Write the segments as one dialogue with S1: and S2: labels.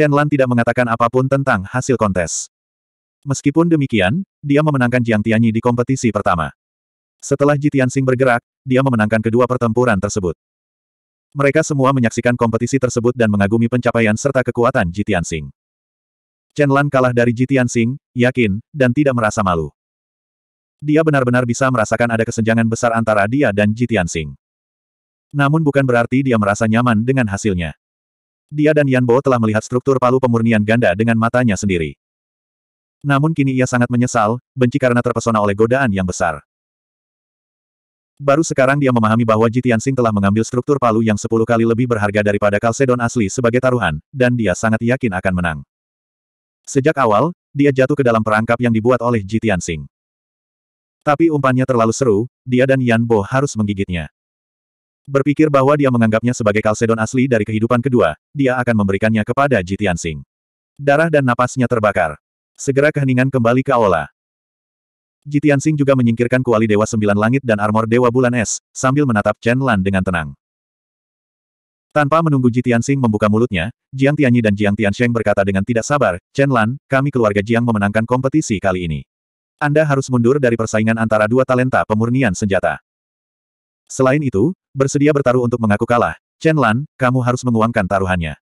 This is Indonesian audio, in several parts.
S1: Chen Lan tidak mengatakan apapun tentang hasil kontes. Meskipun demikian, dia memenangkan Jiang Tianyi di kompetisi pertama. Setelah Ji Tianxing bergerak, dia memenangkan kedua pertempuran tersebut. Mereka semua menyaksikan kompetisi tersebut dan mengagumi pencapaian serta kekuatan Ji Tianxing. Chen Lan kalah dari Ji Tianxing, yakin, dan tidak merasa malu. Dia benar-benar bisa merasakan ada kesenjangan besar antara dia dan Ji Tianxing. Namun bukan berarti dia merasa nyaman dengan hasilnya. Dia dan Yan Bo telah melihat struktur palu pemurnian ganda dengan matanya sendiri. Namun kini ia sangat menyesal, benci karena terpesona oleh godaan yang besar. Baru sekarang dia memahami bahwa Jitian Sing telah mengambil struktur palu yang sepuluh kali lebih berharga daripada Kalsedon asli sebagai taruhan, dan dia sangat yakin akan menang. Sejak awal, dia jatuh ke dalam perangkap yang dibuat oleh Jitian Sing. Tapi umpannya terlalu seru, dia dan Yan Bo harus menggigitnya. Berpikir bahwa dia menganggapnya sebagai Kalsedon asli dari kehidupan kedua, dia akan memberikannya kepada Jitian Sing. Darah dan napasnya terbakar. Segera keheningan kembali ke aula. Jitian Sing juga menyingkirkan kuali Dewa Sembilan Langit dan armor Dewa Bulan Es, sambil menatap Chen Lan dengan tenang. Tanpa menunggu Jitian Sing membuka mulutnya, Jiang Tianyi dan Jiang Tiansheng berkata dengan tidak sabar, Chen Lan, kami keluarga Jiang memenangkan kompetisi kali ini. Anda harus mundur dari persaingan antara dua talenta pemurnian senjata. Selain itu, Bersedia bertaruh untuk mengaku kalah, Chen Lan, kamu harus menguangkan taruhannya.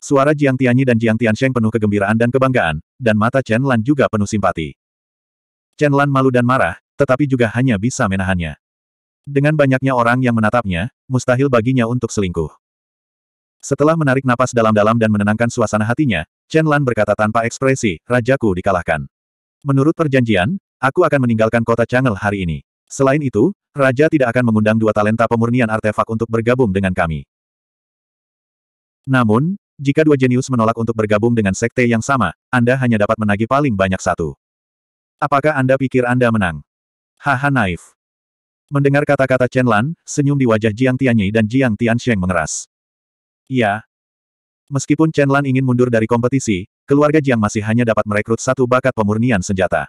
S1: Suara Jiang Tianyi dan Jiang Tiansheng penuh kegembiraan dan kebanggaan, dan mata Chen Lan juga penuh simpati. Chen Lan malu dan marah, tetapi juga hanya bisa menahannya. Dengan banyaknya orang yang menatapnya, mustahil baginya untuk selingkuh. Setelah menarik napas dalam-dalam dan menenangkan suasana hatinya, Chen Lan berkata tanpa ekspresi, Rajaku dikalahkan. Menurut perjanjian, aku akan meninggalkan kota Changel hari ini. Selain itu, Raja tidak akan mengundang dua talenta pemurnian artefak untuk bergabung dengan kami. Namun, jika dua jenius menolak untuk bergabung dengan sekte yang sama, Anda hanya dapat menagih paling banyak satu. Apakah Anda pikir Anda menang? Haha naif. Mendengar kata-kata Chen Lan, senyum di wajah Jiang Tianyi dan Jiang Tiansheng mengeras. Iya. Meskipun Chen Lan ingin mundur dari kompetisi, keluarga Jiang masih hanya dapat merekrut satu bakat pemurnian senjata.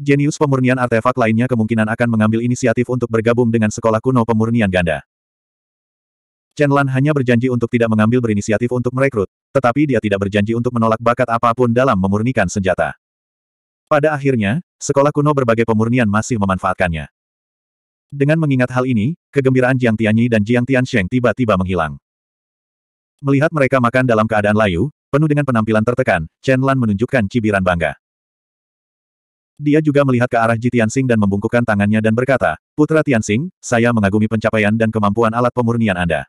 S1: Genius pemurnian artefak lainnya kemungkinan akan mengambil inisiatif untuk bergabung dengan sekolah kuno pemurnian ganda. Chen Lan hanya berjanji untuk tidak mengambil berinisiatif untuk merekrut, tetapi dia tidak berjanji untuk menolak bakat apapun dalam memurnikan senjata. Pada akhirnya, sekolah kuno berbagai pemurnian masih memanfaatkannya. Dengan mengingat hal ini, kegembiraan Jiang Tianyi dan Jiang Tiansheng tiba-tiba menghilang. Melihat mereka makan dalam keadaan layu, penuh dengan penampilan tertekan, Chen Lan menunjukkan cibiran bangga. Dia juga melihat ke arah Ji Tianxing dan membungkukkan tangannya dan berkata, Putra Tianxing, saya mengagumi pencapaian dan kemampuan alat pemurnian Anda.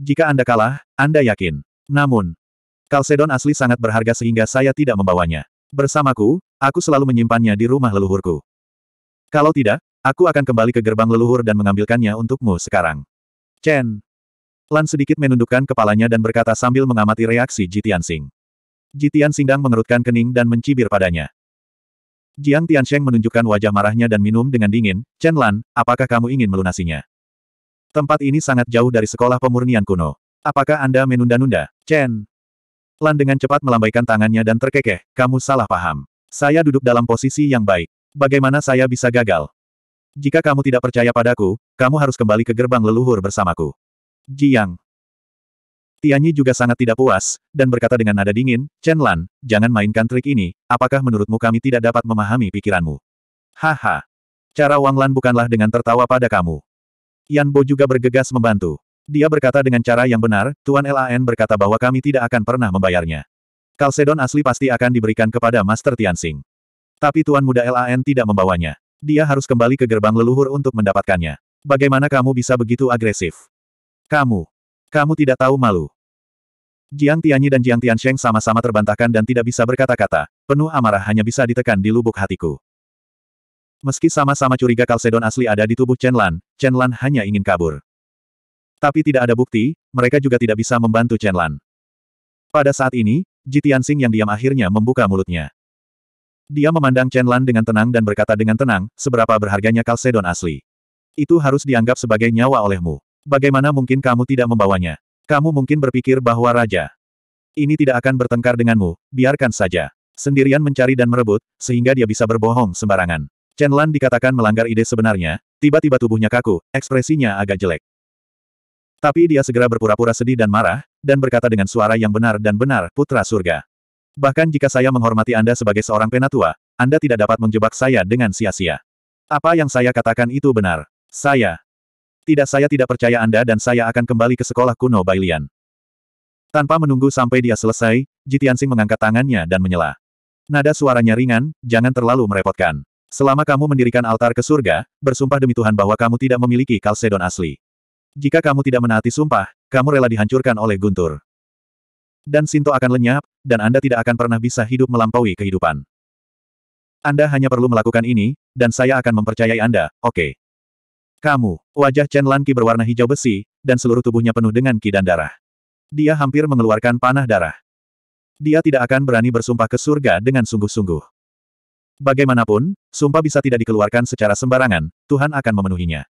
S1: Jika Anda kalah, Anda yakin. Namun, Kalsedon asli sangat berharga sehingga saya tidak membawanya. Bersamaku, aku selalu menyimpannya di rumah leluhurku. Kalau tidak, aku akan kembali ke gerbang leluhur dan mengambilkannya untukmu sekarang. Chen. Lan sedikit menundukkan kepalanya dan berkata sambil mengamati reaksi Jitian Sing. Jitian Singdang mengerutkan kening dan mencibir padanya. Jiang Tiansheng menunjukkan wajah marahnya dan minum dengan dingin, Chen Lan, apakah kamu ingin melunasinya? Tempat ini sangat jauh dari sekolah pemurnian kuno. Apakah Anda menunda-nunda, Chen? Lan dengan cepat melambaikan tangannya dan terkekeh, kamu salah paham. Saya duduk dalam posisi yang baik. Bagaimana saya bisa gagal? Jika kamu tidak percaya padaku, kamu harus kembali ke gerbang leluhur bersamaku. Jiang. Tianyi juga sangat tidak puas, dan berkata dengan nada dingin, Chen Lan, jangan mainkan trik ini, apakah menurutmu kami tidak dapat memahami pikiranmu? Haha. Cara Wang Lan bukanlah dengan tertawa pada kamu. Yan Bo juga bergegas membantu. Dia berkata dengan cara yang benar, Tuan Lan berkata bahwa kami tidak akan pernah membayarnya. Kalsedon asli pasti akan diberikan kepada Master Tianxing. Tapi Tuan Muda Lan tidak membawanya. Dia harus kembali ke gerbang leluhur untuk mendapatkannya. Bagaimana kamu bisa begitu agresif? Kamu, kamu tidak tahu malu. Jiang Tianyi dan Jiang Tiansheng sama-sama terbantahkan dan tidak bisa berkata-kata, penuh amarah hanya bisa ditekan di lubuk hatiku. Meski sama-sama curiga Kalsedon asli ada di tubuh Chen Lan, Chen Lan hanya ingin kabur. Tapi tidak ada bukti, mereka juga tidak bisa membantu Chen Lan. Pada saat ini, Ji Tianxing yang diam akhirnya membuka mulutnya. Dia memandang Chen Lan dengan tenang dan berkata dengan tenang, seberapa berharganya Kalsedon asli. Itu harus dianggap sebagai nyawa olehmu. Bagaimana mungkin kamu tidak membawanya? Kamu mungkin berpikir bahwa raja ini tidak akan bertengkar denganmu, biarkan saja. Sendirian mencari dan merebut, sehingga dia bisa berbohong sembarangan. Chen Lan dikatakan melanggar ide sebenarnya, tiba-tiba tubuhnya kaku, ekspresinya agak jelek. Tapi dia segera berpura-pura sedih dan marah, dan berkata dengan suara yang benar dan benar, putra surga. Bahkan jika saya menghormati Anda sebagai seorang penatua, Anda tidak dapat menjebak saya dengan sia-sia. Apa yang saya katakan itu benar. Saya tidak saya tidak percaya Anda dan saya akan kembali ke sekolah kuno Bailian. Tanpa menunggu sampai dia selesai, Jitiansing mengangkat tangannya dan menyela. Nada suaranya ringan, jangan terlalu merepotkan. Selama kamu mendirikan altar ke surga, bersumpah demi Tuhan bahwa kamu tidak memiliki Kalsedon asli. Jika kamu tidak menaati sumpah, kamu rela dihancurkan oleh guntur. Dan Sinto akan lenyap, dan Anda tidak akan pernah bisa hidup melampaui kehidupan. Anda hanya perlu melakukan ini, dan saya akan mempercayai Anda, oke. Okay. Kamu, wajah Chen Lanqi berwarna hijau besi, dan seluruh tubuhnya penuh dengan ki dan darah. Dia hampir mengeluarkan panah darah. Dia tidak akan berani bersumpah ke surga dengan sungguh-sungguh. Bagaimanapun, sumpah bisa tidak dikeluarkan secara sembarangan, Tuhan akan memenuhinya.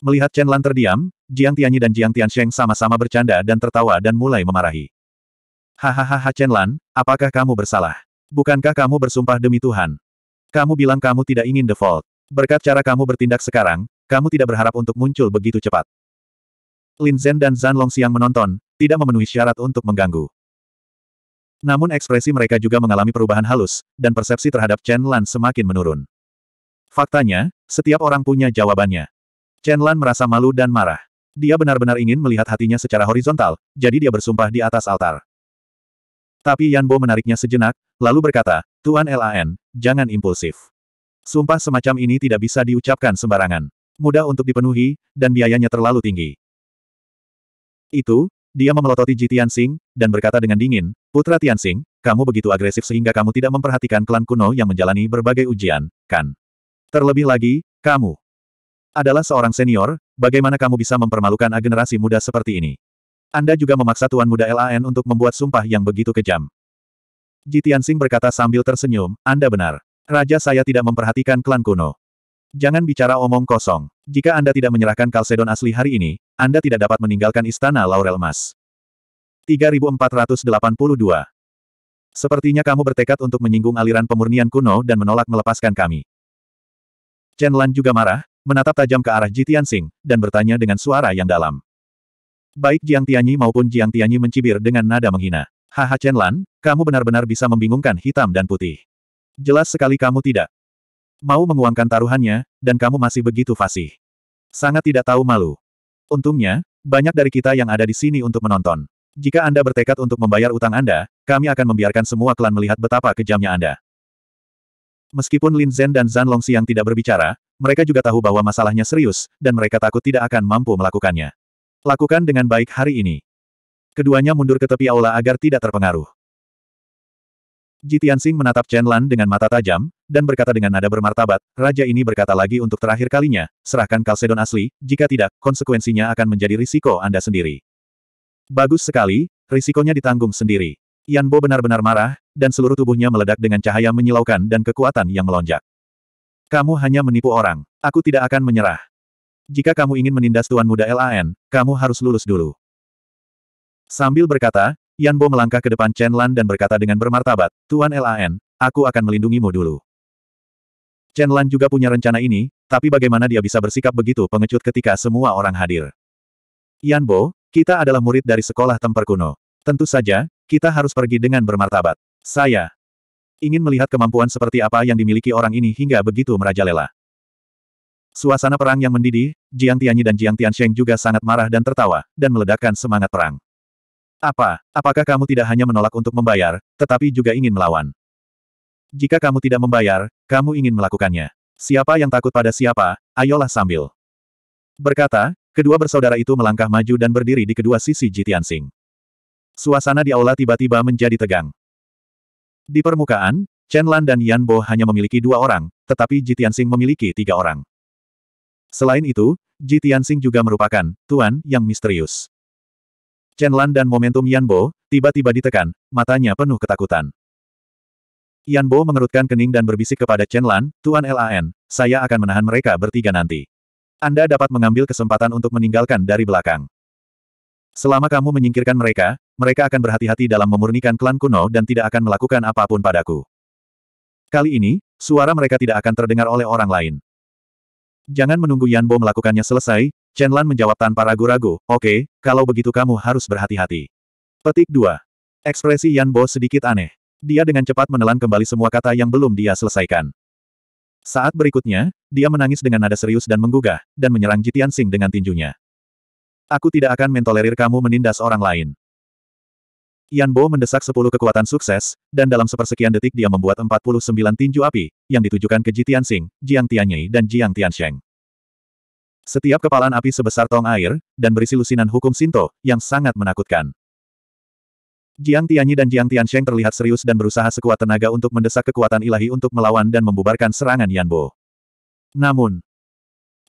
S1: Melihat Chen Lan terdiam, Jiang Tianyi dan Jiang Tiansheng sama-sama bercanda dan tertawa dan mulai memarahi. Hahaha Chen Lan, apakah kamu bersalah? Bukankah kamu bersumpah demi Tuhan? Kamu bilang kamu tidak ingin default. Berkat cara kamu bertindak sekarang, kamu tidak berharap untuk muncul begitu cepat. Lin Zhen dan Zan Long siang menonton, tidak memenuhi syarat untuk mengganggu. Namun ekspresi mereka juga mengalami perubahan halus, dan persepsi terhadap Chen Lan semakin menurun. Faktanya, setiap orang punya jawabannya. Chen Lan merasa malu dan marah. Dia benar-benar ingin melihat hatinya secara horizontal, jadi dia bersumpah di atas altar. Tapi Yan Bo menariknya sejenak, lalu berkata, Tuan Lan, jangan impulsif. Sumpah semacam ini tidak bisa diucapkan sembarangan. Mudah untuk dipenuhi, dan biayanya terlalu tinggi. Itu, dia memelototi Ji Tianxing, dan berkata dengan dingin, Putra Tianxing, kamu begitu agresif sehingga kamu tidak memperhatikan klan kuno yang menjalani berbagai ujian, kan? Terlebih lagi, kamu adalah seorang senior, bagaimana kamu bisa mempermalukan generasi muda seperti ini? Anda juga memaksa Tuan Muda LAN untuk membuat sumpah yang begitu kejam. Ji Tianxing berkata sambil tersenyum, Anda benar. Raja saya tidak memperhatikan klan kuno. Jangan bicara omong kosong. Jika Anda tidak menyerahkan Kalsedon asli hari ini, Anda tidak dapat meninggalkan istana Laurel Mas. 3482 Sepertinya kamu bertekad untuk menyinggung aliran pemurnian kuno dan menolak melepaskan kami. Chen Lan juga marah, menatap tajam ke arah Ji Tianxing, dan bertanya dengan suara yang dalam. Baik Jiang Tianyi maupun Jiang Tianyi mencibir dengan nada menghina. Haha Chen Lan, kamu benar-benar bisa membingungkan hitam dan putih. Jelas sekali kamu tidak. Mau menguangkan taruhannya, dan kamu masih begitu fasih. Sangat tidak tahu malu. Untungnya, banyak dari kita yang ada di sini untuk menonton. Jika Anda bertekad untuk membayar utang Anda, kami akan membiarkan semua klan melihat betapa kejamnya Anda. Meskipun Lin Zhen dan Zhan Longsi yang tidak berbicara, mereka juga tahu bahwa masalahnya serius, dan mereka takut tidak akan mampu melakukannya. Lakukan dengan baik hari ini. Keduanya mundur ke tepi aula agar tidak terpengaruh. Ji Tianxing menatap Chen Lan dengan mata tajam, dan berkata dengan nada bermartabat, Raja ini berkata lagi untuk terakhir kalinya, serahkan Kalsedon asli, jika tidak, konsekuensinya akan menjadi risiko Anda sendiri. Bagus sekali, risikonya ditanggung sendiri. Yan Bo benar-benar marah, dan seluruh tubuhnya meledak dengan cahaya menyilaukan dan kekuatan yang melonjak. Kamu hanya menipu orang. Aku tidak akan menyerah. Jika kamu ingin menindas Tuan Muda LAN, kamu harus lulus dulu. Sambil berkata, Yan Bo melangkah ke depan Chen Lan dan berkata dengan bermartabat, Tuan Lan, aku akan melindungimu dulu. Chen Lan juga punya rencana ini, tapi bagaimana dia bisa bersikap begitu pengecut ketika semua orang hadir? Yan Bo, kita adalah murid dari sekolah temper kuno. Tentu saja, kita harus pergi dengan bermartabat. Saya ingin melihat kemampuan seperti apa yang dimiliki orang ini hingga begitu merajalela. Suasana perang yang mendidih, Jiang Tianyi dan Jiang Tiansheng juga sangat marah dan tertawa, dan meledakkan semangat perang. Apa, apakah kamu tidak hanya menolak untuk membayar, tetapi juga ingin melawan? Jika kamu tidak membayar, kamu ingin melakukannya. Siapa yang takut pada siapa, ayolah sambil. Berkata, kedua bersaudara itu melangkah maju dan berdiri di kedua sisi Jitiansing. Suasana di aula tiba-tiba menjadi tegang. Di permukaan, Chen Lan dan Yan Bo hanya memiliki dua orang, tetapi Jitiansing memiliki tiga orang. Selain itu, Jitiansing juga merupakan Tuan yang misterius. Chen Lan dan momentum Yan Bo tiba-tiba ditekan, matanya penuh ketakutan. Yan Bo mengerutkan kening dan berbisik kepada Chen Lan, Tuan LAN, saya akan menahan mereka bertiga nanti. Anda dapat mengambil kesempatan untuk meninggalkan dari belakang. Selama kamu menyingkirkan mereka, mereka akan berhati-hati dalam memurnikan klan kuno dan tidak akan melakukan apapun padaku. Kali ini, suara mereka tidak akan terdengar oleh orang lain. Jangan menunggu Yan Bo melakukannya selesai, Chen Lan menjawab tanpa ragu-ragu, oke, okay, kalau begitu kamu harus berhati-hati. Petik 2. Ekspresi Yan Bo sedikit aneh. Dia dengan cepat menelan kembali semua kata yang belum dia selesaikan. Saat berikutnya, dia menangis dengan nada serius dan menggugah, dan menyerang Jitian Sing dengan tinjunya. Aku tidak akan mentolerir kamu menindas orang lain. Yan Bo mendesak sepuluh kekuatan sukses, dan dalam sepersekian detik dia membuat empat puluh sembilan tinju api, yang ditujukan ke Jitian Sing, Jiang Tianyi, dan Jiang Tiansheng. Setiap kepalan api sebesar tong air, dan berisi lusinan hukum Sinto, yang sangat menakutkan. Jiang Tianyi dan Jiang Tiansheng terlihat serius dan berusaha sekuat tenaga untuk mendesak kekuatan ilahi untuk melawan dan membubarkan serangan Yanbo. Namun,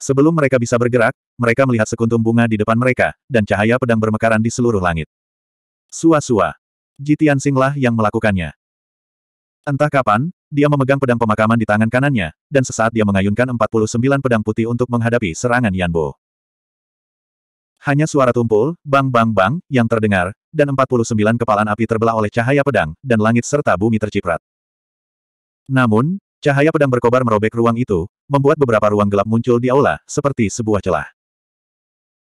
S1: sebelum mereka bisa bergerak, mereka melihat sekuntum bunga di depan mereka, dan cahaya pedang bermekaran di seluruh langit. Sua-sua. Jitian Singlah yang melakukannya. Entah kapan, dia memegang pedang pemakaman di tangan kanannya, dan sesaat dia mengayunkan 49 pedang putih untuk menghadapi serangan Yanbo. Hanya suara tumpul, bang-bang-bang, yang terdengar, dan 49 kepalan api terbelah oleh cahaya pedang, dan langit serta bumi terciprat. Namun, cahaya pedang berkobar merobek ruang itu, membuat beberapa ruang gelap muncul di aula, seperti sebuah celah.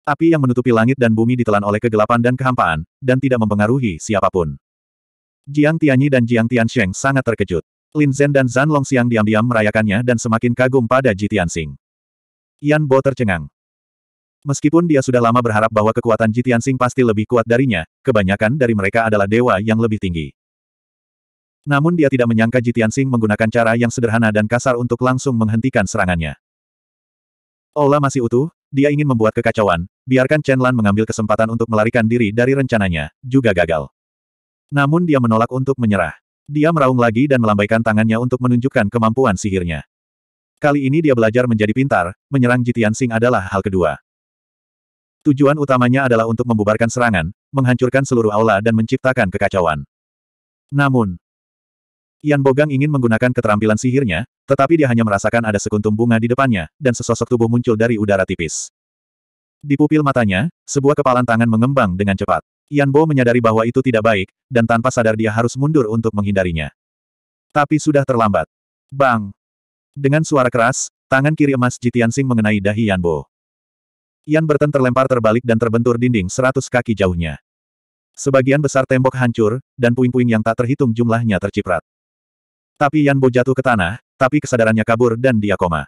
S1: Api yang menutupi langit dan bumi ditelan oleh kegelapan dan kehampaan, dan tidak mempengaruhi siapapun. Jiang Tianyi dan Jiang Tiansheng sangat terkejut. Lin Zhen dan Zan Longxiang diam-diam merayakannya dan semakin kagum pada Ji Tianxing. Yan Bo tercengang. Meskipun dia sudah lama berharap bahwa kekuatan Ji Tianxing pasti lebih kuat darinya, kebanyakan dari mereka adalah dewa yang lebih tinggi. Namun dia tidak menyangka Ji Tianxing menggunakan cara yang sederhana dan kasar untuk langsung menghentikan serangannya. Ola masih utuh, dia ingin membuat kekacauan, biarkan Chen Lan mengambil kesempatan untuk melarikan diri dari rencananya, juga gagal. Namun dia menolak untuk menyerah. Dia meraung lagi dan melambaikan tangannya untuk menunjukkan kemampuan sihirnya. Kali ini dia belajar menjadi pintar, menyerang Jitian Sing adalah hal kedua. Tujuan utamanya adalah untuk membubarkan serangan, menghancurkan seluruh aula dan menciptakan kekacauan. Namun, Yan Bogang ingin menggunakan keterampilan sihirnya, tetapi dia hanya merasakan ada sekuntum bunga di depannya, dan sesosok tubuh muncul dari udara tipis. Di pupil matanya, sebuah kepalan tangan mengembang dengan cepat. Yan Bo menyadari bahwa itu tidak baik, dan tanpa sadar dia harus mundur untuk menghindarinya. Tapi sudah terlambat. Bang! Dengan suara keras, tangan kiri emas Jitiansing mengenai dahi Yan Bo. Yan Berten terlempar terbalik dan terbentur dinding seratus kaki jauhnya. Sebagian besar tembok hancur, dan puing-puing yang tak terhitung jumlahnya terciprat. Tapi Yan Bo jatuh ke tanah, tapi kesadarannya kabur dan dia koma.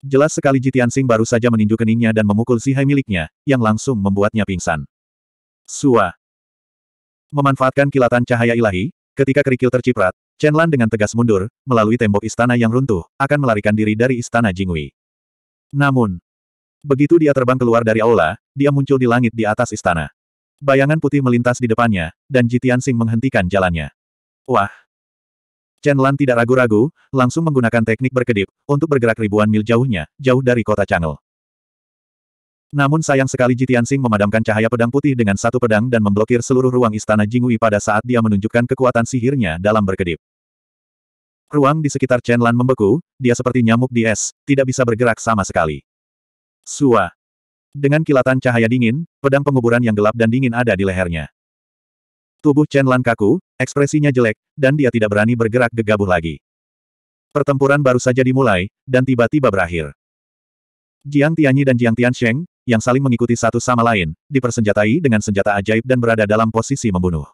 S1: Jelas sekali Jitiansing baru saja meninju keningnya dan memukul sihai miliknya, yang langsung membuatnya pingsan. Sua. Memanfaatkan kilatan cahaya ilahi, ketika kerikil terciprat, Chen Lan dengan tegas mundur, melalui tembok istana yang runtuh, akan melarikan diri dari istana Jingwei. Namun, begitu dia terbang keluar dari aula, dia muncul di langit di atas istana. Bayangan putih melintas di depannya, dan Jitian Sing menghentikan jalannya. Wah! Chen Lan tidak ragu-ragu, langsung menggunakan teknik berkedip, untuk bergerak ribuan mil jauhnya, jauh dari kota Chang'e. Namun sayang sekali Jitian Sing memadamkan cahaya pedang putih dengan satu pedang dan memblokir seluruh ruang istana Jingui pada saat dia menunjukkan kekuatan sihirnya dalam berkedip. Ruang di sekitar Chen Lan membeku, dia seperti nyamuk di es, tidak bisa bergerak sama sekali. Sua. Dengan kilatan cahaya dingin, pedang penguburan yang gelap dan dingin ada di lehernya. Tubuh Chen Lan kaku, ekspresinya jelek, dan dia tidak berani bergerak gegabah lagi. Pertempuran baru saja dimulai, dan tiba-tiba berakhir. Jiang Tianyi dan Jiang Tiansheng, yang saling mengikuti satu sama lain, dipersenjatai dengan senjata ajaib dan berada dalam posisi membunuh.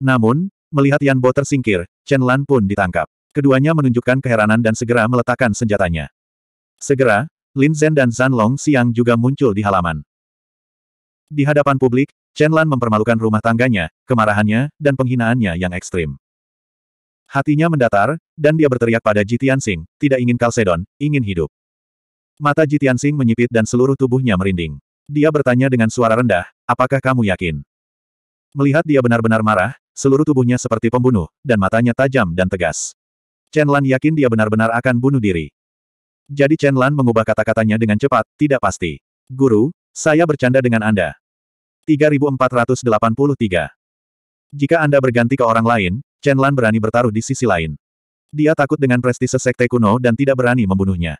S1: Namun, melihat Yan Bo tersingkir, Chen Lan pun ditangkap. Keduanya menunjukkan keheranan dan segera meletakkan senjatanya. Segera, Lin Zhen dan Zan Long Siang juga muncul di halaman. Di hadapan publik, Chen Lan mempermalukan rumah tangganya, kemarahannya, dan penghinaannya yang ekstrim. Hatinya mendatar, dan dia berteriak pada Ji Tianxing, tidak ingin Kalsedon, ingin hidup. Mata Jitian Sing menyipit dan seluruh tubuhnya merinding. Dia bertanya dengan suara rendah, apakah kamu yakin? Melihat dia benar-benar marah, seluruh tubuhnya seperti pembunuh, dan matanya tajam dan tegas. Chen Lan yakin dia benar-benar akan bunuh diri. Jadi Chen Lan mengubah kata-katanya dengan cepat, tidak pasti. Guru, saya bercanda dengan Anda. 3483 Jika Anda berganti ke orang lain, Chen Lan berani bertaruh di sisi lain. Dia takut dengan prestise sekte kuno dan tidak berani membunuhnya.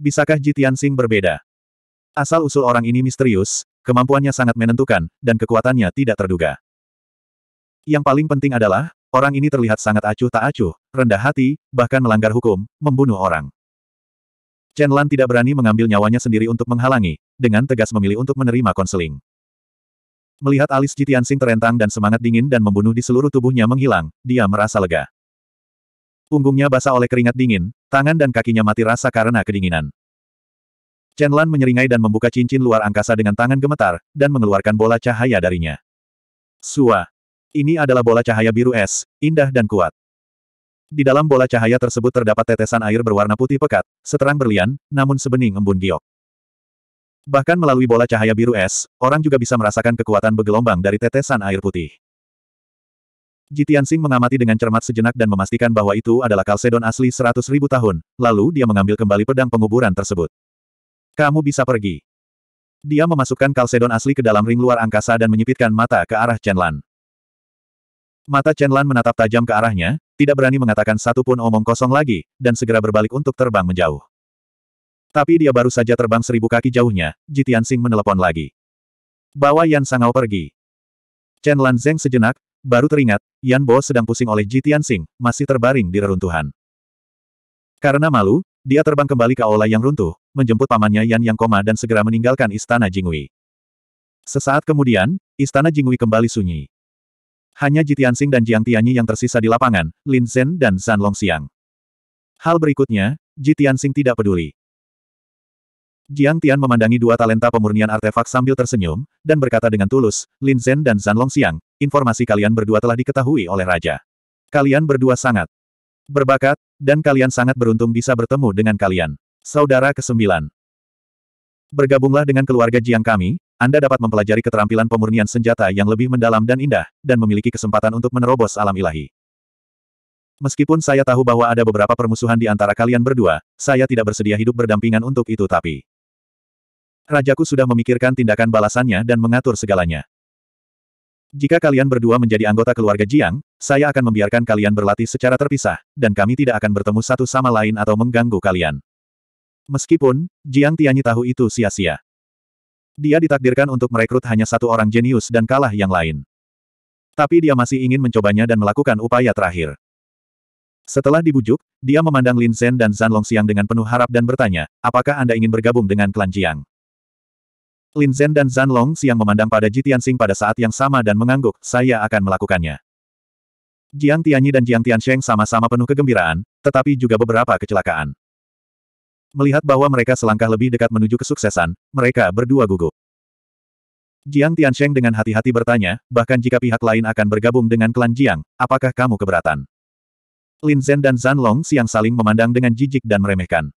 S1: Bisakah Jitian Sing berbeda? Asal-usul orang ini misterius, kemampuannya sangat menentukan, dan kekuatannya tidak terduga. Yang paling penting adalah, orang ini terlihat sangat acuh tak acuh, rendah hati, bahkan melanggar hukum, membunuh orang. Chen Lan tidak berani mengambil nyawanya sendiri untuk menghalangi, dengan tegas memilih untuk menerima konseling. Melihat alis Jitian Sing terentang dan semangat dingin dan membunuh di seluruh tubuhnya menghilang, dia merasa lega. Punggungnya basah oleh keringat dingin, tangan dan kakinya mati rasa karena kedinginan. Chen Lan menyeringai dan membuka cincin luar angkasa dengan tangan gemetar, dan mengeluarkan bola cahaya darinya. Sua. Ini adalah bola cahaya biru es, indah dan kuat. Di dalam bola cahaya tersebut terdapat tetesan air berwarna putih pekat, seterang berlian, namun sebening embun giok. Bahkan melalui bola cahaya biru es, orang juga bisa merasakan kekuatan bergelombang dari tetesan air putih. Jitian Sing mengamati dengan cermat sejenak dan memastikan bahwa itu adalah kalsedon asli seratus ribu tahun, lalu dia mengambil kembali pedang penguburan tersebut. Kamu bisa pergi. Dia memasukkan kalsedon asli ke dalam ring luar angkasa dan menyipitkan mata ke arah Chen Lan. Mata Chen Lan menatap tajam ke arahnya, tidak berani mengatakan satu pun omong kosong lagi, dan segera berbalik untuk terbang menjauh. Tapi dia baru saja terbang seribu kaki jauhnya, Jitian Sing menelepon lagi. Bawa Yan Sangau pergi. Chen Lan Zeng sejenak, Baru teringat, Yan Bo sedang pusing oleh Ji Tianxing, masih terbaring di reruntuhan. Karena malu, dia terbang kembali ke aula yang runtuh, menjemput pamannya Yan yang koma dan segera meninggalkan istana Jingui. Sesaat kemudian, istana Jingui kembali sunyi. Hanya Jitiansing dan Jiang Tianyi yang tersisa di lapangan, Lin Zhen dan Long Longxiang. Hal berikutnya, Jitiansing tidak peduli. Jiang Tian memandangi dua talenta pemurnian artefak sambil tersenyum, dan berkata dengan tulus, Lin Zhen dan Zan Longxiang, informasi kalian berdua telah diketahui oleh Raja. Kalian berdua sangat berbakat, dan kalian sangat beruntung bisa bertemu dengan kalian. Saudara kesembilan. Bergabunglah dengan keluarga Jiang kami, Anda dapat mempelajari keterampilan pemurnian senjata yang lebih mendalam dan indah, dan memiliki kesempatan untuk menerobos alam ilahi. Meskipun saya tahu bahwa ada beberapa permusuhan di antara kalian berdua, saya tidak bersedia hidup berdampingan untuk itu tapi... Rajaku sudah memikirkan tindakan balasannya dan mengatur segalanya. Jika kalian berdua menjadi anggota keluarga Jiang, saya akan membiarkan kalian berlatih secara terpisah, dan kami tidak akan bertemu satu sama lain atau mengganggu kalian. Meskipun, Jiang Tianyi tahu itu sia-sia. Dia ditakdirkan untuk merekrut hanya satu orang jenius dan kalah yang lain. Tapi dia masih ingin mencobanya dan melakukan upaya terakhir. Setelah dibujuk, dia memandang Lin Zhen dan Zhan Longxiang dengan penuh harap dan bertanya, apakah Anda ingin bergabung dengan klan Jiang? Lin Zhen dan Zhan Long siang memandang pada Ji Tianxing pada saat yang sama dan mengangguk, saya akan melakukannya. Jiang Tianyi dan Jiang Tiansheng sama-sama penuh kegembiraan, tetapi juga beberapa kecelakaan. Melihat bahwa mereka selangkah lebih dekat menuju kesuksesan, mereka berdua gugup. Jiang Tiansheng dengan hati-hati bertanya, bahkan jika pihak lain akan bergabung dengan klan Jiang, apakah kamu keberatan? Lin Zhen dan Zhan Long siang saling memandang dengan jijik dan meremehkan.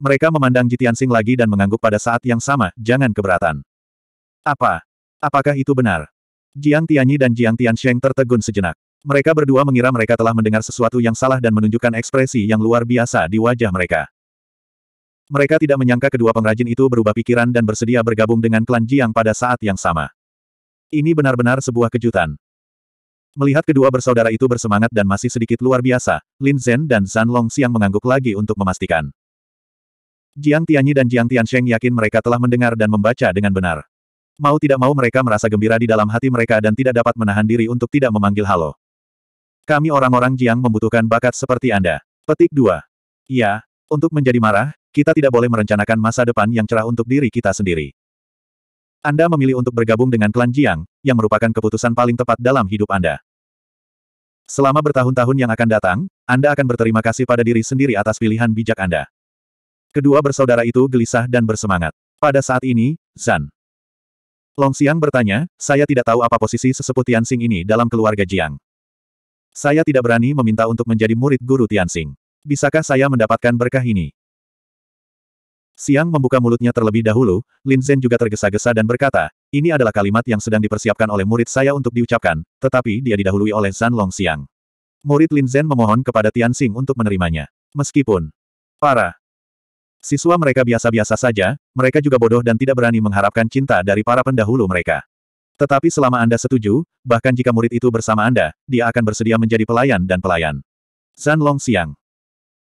S1: Mereka memandang Sing lagi dan mengangguk pada saat yang sama, jangan keberatan. Apa? Apakah itu benar? Jiang Tianyi dan Jiang Tiansheng tertegun sejenak. Mereka berdua mengira mereka telah mendengar sesuatu yang salah dan menunjukkan ekspresi yang luar biasa di wajah mereka. Mereka tidak menyangka kedua pengrajin itu berubah pikiran dan bersedia bergabung dengan klan Jiang pada saat yang sama. Ini benar-benar sebuah kejutan. Melihat kedua bersaudara itu bersemangat dan masih sedikit luar biasa, Lin Zhen dan Zhan Long Xiang mengangguk lagi untuk memastikan. Jiang Tianyi dan Jiang Tiansheng yakin mereka telah mendengar dan membaca dengan benar. Mau tidak mau mereka merasa gembira di dalam hati mereka dan tidak dapat menahan diri untuk tidak memanggil halo. Kami orang-orang Jiang membutuhkan bakat seperti Anda. Petik 2. Ya, untuk menjadi marah, kita tidak boleh merencanakan masa depan yang cerah untuk diri kita sendiri. Anda memilih untuk bergabung dengan klan Jiang, yang merupakan keputusan paling tepat dalam hidup Anda. Selama bertahun-tahun yang akan datang, Anda akan berterima kasih pada diri sendiri atas pilihan bijak Anda. Kedua bersaudara itu gelisah dan bersemangat. Pada saat ini, Zan. Long Xiang bertanya, saya tidak tahu apa posisi sesepuh Tianxing ini dalam keluarga Jiang. Saya tidak berani meminta untuk menjadi murid guru Tianxing. Bisakah saya mendapatkan berkah ini? Siang membuka mulutnya terlebih dahulu, Lin Zhen juga tergesa-gesa dan berkata, ini adalah kalimat yang sedang dipersiapkan oleh murid saya untuk diucapkan, tetapi dia didahului oleh Zan Long Xiang. Murid Lin Zhen memohon kepada Tianxing untuk menerimanya. Meskipun para Siswa mereka biasa-biasa saja, mereka juga bodoh dan tidak berani mengharapkan cinta dari para pendahulu mereka. Tetapi selama Anda setuju, bahkan jika murid itu bersama Anda, dia akan bersedia menjadi pelayan dan pelayan. Zan Long Siang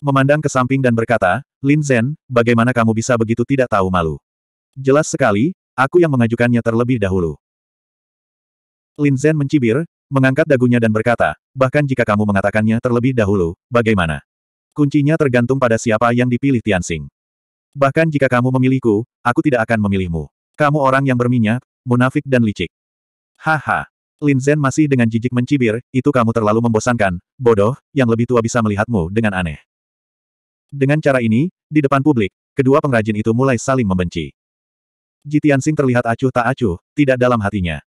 S1: Memandang ke samping dan berkata, Lin Zhen, bagaimana kamu bisa begitu tidak tahu malu? Jelas sekali, aku yang mengajukannya terlebih dahulu. Lin Zhen mencibir, mengangkat dagunya dan berkata, bahkan jika kamu mengatakannya terlebih dahulu, bagaimana? Kuncinya tergantung pada siapa yang dipilih Tian Xing. Bahkan jika kamu memilihku, aku tidak akan memilihmu. Kamu orang yang berminyak, munafik dan licik. Haha. Lin Zhen masih dengan jijik mencibir, itu kamu terlalu membosankan, bodoh, yang lebih tua bisa melihatmu dengan aneh. Dengan cara ini, di depan publik, kedua pengrajin itu mulai saling membenci. Ji Tianxing terlihat acuh tak acuh, tidak dalam hatinya.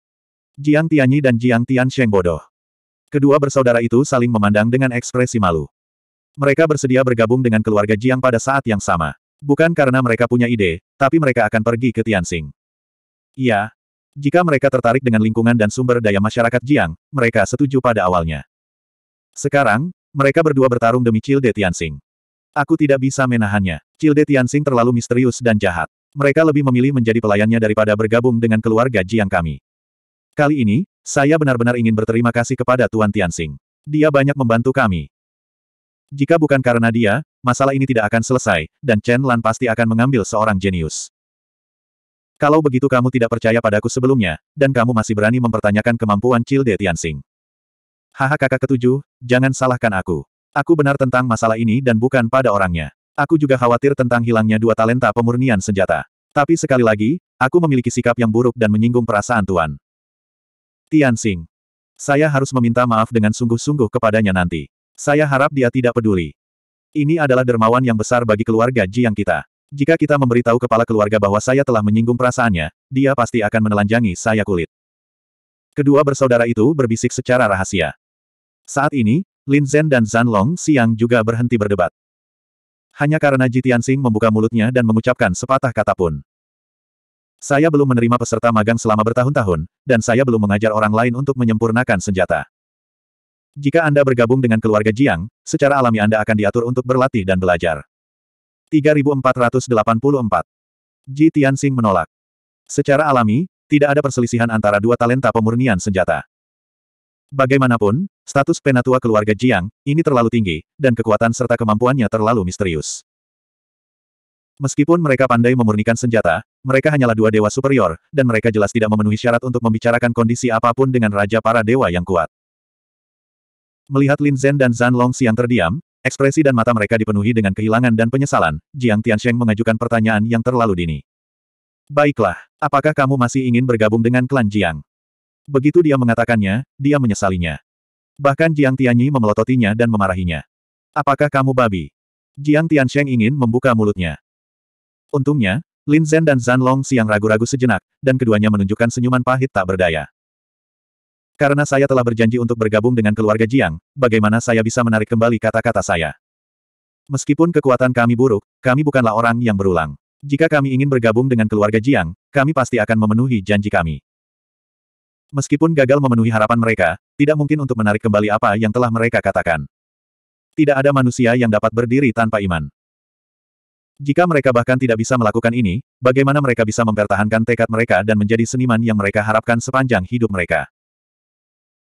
S1: Jiang Tianyi dan Jiang Tianxing bodoh. Kedua bersaudara itu saling memandang dengan ekspresi malu. Mereka bersedia bergabung dengan keluarga Jiang pada saat yang sama. Bukan karena mereka punya ide, tapi mereka akan pergi ke Tianxing. Iya. Jika mereka tertarik dengan lingkungan dan sumber daya masyarakat Jiang, mereka setuju pada awalnya. Sekarang, mereka berdua bertarung demi Childe Tianxing. Aku tidak bisa menahannya. Childe Tianxing terlalu misterius dan jahat. Mereka lebih memilih menjadi pelayannya daripada bergabung dengan keluarga Jiang kami. Kali ini, saya benar-benar ingin berterima kasih kepada Tuan Tianxing. Dia banyak membantu kami. Jika bukan karena dia, masalah ini tidak akan selesai, dan Chen Lan pasti akan mengambil seorang jenius. Kalau begitu kamu tidak percaya padaku sebelumnya, dan kamu masih berani mempertanyakan kemampuan Childe Tianxing. Haha kakak ketujuh, jangan salahkan aku. Aku benar tentang masalah ini dan bukan pada orangnya. Aku juga khawatir tentang hilangnya dua talenta pemurnian senjata. Tapi sekali lagi, aku memiliki sikap yang buruk dan menyinggung perasaan Tuan. Tianxing. Saya harus meminta maaf dengan sungguh-sungguh kepadanya nanti. Saya harap dia tidak peduli. Ini adalah dermawan yang besar bagi keluarga Jiang kita. Jika kita memberitahu kepala keluarga bahwa saya telah menyinggung perasaannya, dia pasti akan menelanjangi saya kulit. Kedua bersaudara itu berbisik secara rahasia. Saat ini, Lin Zhen dan Zhan Long Siang juga berhenti berdebat. Hanya karena Ji Tianxing membuka mulutnya dan mengucapkan sepatah kata pun. Saya belum menerima peserta magang selama bertahun-tahun, dan saya belum mengajar orang lain untuk menyempurnakan senjata. Jika Anda bergabung dengan keluarga Jiang, secara alami Anda akan diatur untuk berlatih dan belajar. 3484 Ji Tianxing menolak. Secara alami, tidak ada perselisihan antara dua talenta pemurnian senjata. Bagaimanapun, status penatua keluarga Jiang, ini terlalu tinggi, dan kekuatan serta kemampuannya terlalu misterius. Meskipun mereka pandai memurnikan senjata, mereka hanyalah dua dewa superior, dan mereka jelas tidak memenuhi syarat untuk membicarakan kondisi apapun dengan raja para dewa yang kuat. Melihat Lin Zhen dan Zhan Long siang terdiam, ekspresi dan mata mereka dipenuhi dengan kehilangan dan penyesalan, Jiang Tiansheng mengajukan pertanyaan yang terlalu dini. Baiklah, apakah kamu masih ingin bergabung dengan klan Jiang? Begitu dia mengatakannya, dia menyesalinya. Bahkan Jiang Tianyi memelototinya dan memarahinya. Apakah kamu babi? Jiang Tiansheng ingin membuka mulutnya. Untungnya, Lin Zhen dan Zhan Long siang ragu-ragu sejenak, dan keduanya menunjukkan senyuman pahit tak berdaya. Karena saya telah berjanji untuk bergabung dengan keluarga Jiang, bagaimana saya bisa menarik kembali kata-kata saya? Meskipun kekuatan kami buruk, kami bukanlah orang yang berulang. Jika kami ingin bergabung dengan keluarga Jiang, kami pasti akan memenuhi janji kami. Meskipun gagal memenuhi harapan mereka, tidak mungkin untuk menarik kembali apa yang telah mereka katakan. Tidak ada manusia yang dapat berdiri tanpa iman. Jika mereka bahkan tidak bisa melakukan ini, bagaimana mereka bisa mempertahankan tekad mereka dan menjadi seniman yang mereka harapkan sepanjang hidup mereka?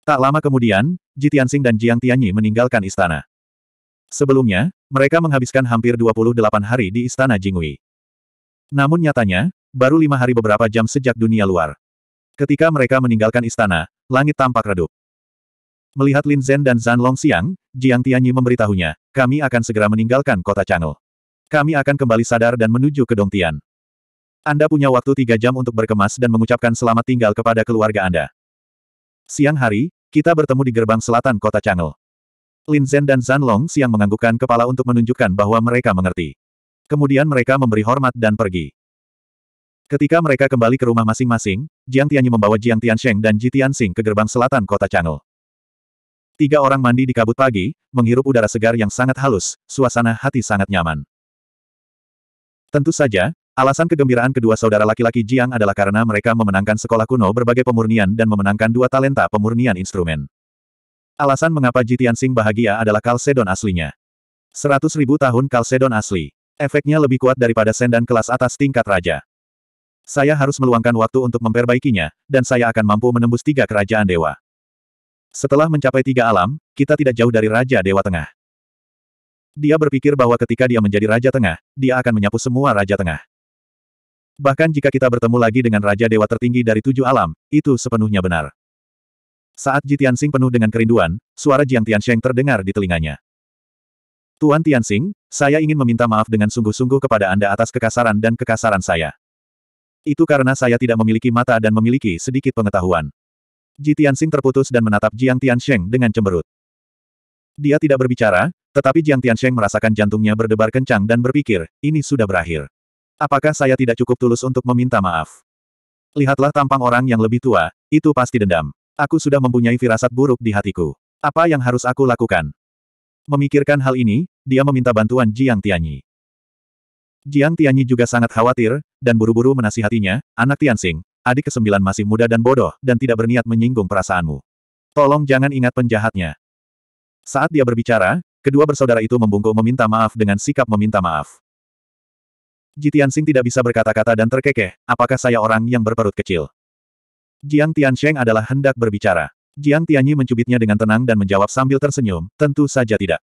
S1: Tak lama kemudian, Ji Tianxing dan Jiang Tianyi meninggalkan istana. Sebelumnya, mereka menghabiskan hampir 28 hari di istana Jingui. Namun nyatanya, baru lima hari beberapa jam sejak dunia luar. Ketika mereka meninggalkan istana, langit tampak redup. Melihat Lin Zhen dan Zhan Long Siang, Jiang Tianyi memberitahunya, kami akan segera meninggalkan kota Chang'e. Kami akan kembali sadar dan menuju ke Dongtian. Anda punya waktu tiga jam untuk berkemas dan mengucapkan selamat tinggal kepada keluarga Anda. Siang hari, kita bertemu di gerbang selatan kota Chang'e. Lin Zhen dan Zhan Long siang menganggukkan kepala untuk menunjukkan bahwa mereka mengerti. Kemudian mereka memberi hormat dan pergi. Ketika mereka kembali ke rumah masing-masing, Jiang Tianyi membawa Jiang Tiansheng dan Ji Tianxing ke gerbang selatan kota Chang'e. Tiga orang mandi di kabut pagi, menghirup udara segar yang sangat halus, suasana hati sangat nyaman. Tentu saja, Alasan kegembiraan kedua saudara laki-laki Jiang adalah karena mereka memenangkan sekolah kuno berbagai pemurnian dan memenangkan dua talenta pemurnian instrumen. Alasan mengapa Jitian Sing bahagia adalah Kalsedon aslinya. Seratus ribu tahun Kalsedon asli. Efeknya lebih kuat daripada sendan kelas atas tingkat raja. Saya harus meluangkan waktu untuk memperbaikinya, dan saya akan mampu menembus tiga kerajaan dewa. Setelah mencapai tiga alam, kita tidak jauh dari Raja Dewa Tengah. Dia berpikir bahwa ketika dia menjadi Raja Tengah, dia akan menyapu semua Raja Tengah. Bahkan jika kita bertemu lagi dengan Raja Dewa tertinggi dari tujuh alam, itu sepenuhnya benar. Saat Ji Tianxing penuh dengan kerinduan, suara Jiang Tiansheng terdengar di telinganya. Tuan Tianxing, saya ingin meminta maaf dengan sungguh-sungguh kepada Anda atas kekasaran dan kekasaran saya. Itu karena saya tidak memiliki mata dan memiliki sedikit pengetahuan. Ji Tianxing terputus dan menatap Jiang Tiansheng dengan cemberut. Dia tidak berbicara, tetapi Jiang Tiansheng merasakan jantungnya berdebar kencang dan berpikir, ini sudah berakhir. Apakah saya tidak cukup tulus untuk meminta maaf? Lihatlah tampang orang yang lebih tua, itu pasti dendam. Aku sudah mempunyai firasat buruk di hatiku. Apa yang harus aku lakukan? Memikirkan hal ini, dia meminta bantuan Jiang Tianyi. Jiang Tianyi juga sangat khawatir, dan buru-buru menasihatinya, anak Tianxing, adik kesembilan masih muda dan bodoh, dan tidak berniat menyinggung perasaanmu. Tolong jangan ingat penjahatnya. Saat dia berbicara, kedua bersaudara itu membungkuk meminta maaf dengan sikap meminta maaf. Jitiansing tidak bisa berkata-kata dan terkekeh, apakah saya orang yang berperut kecil? Jiang Tiansheng adalah hendak berbicara. Jiang Tianyi mencubitnya dengan tenang dan menjawab sambil tersenyum, tentu saja tidak.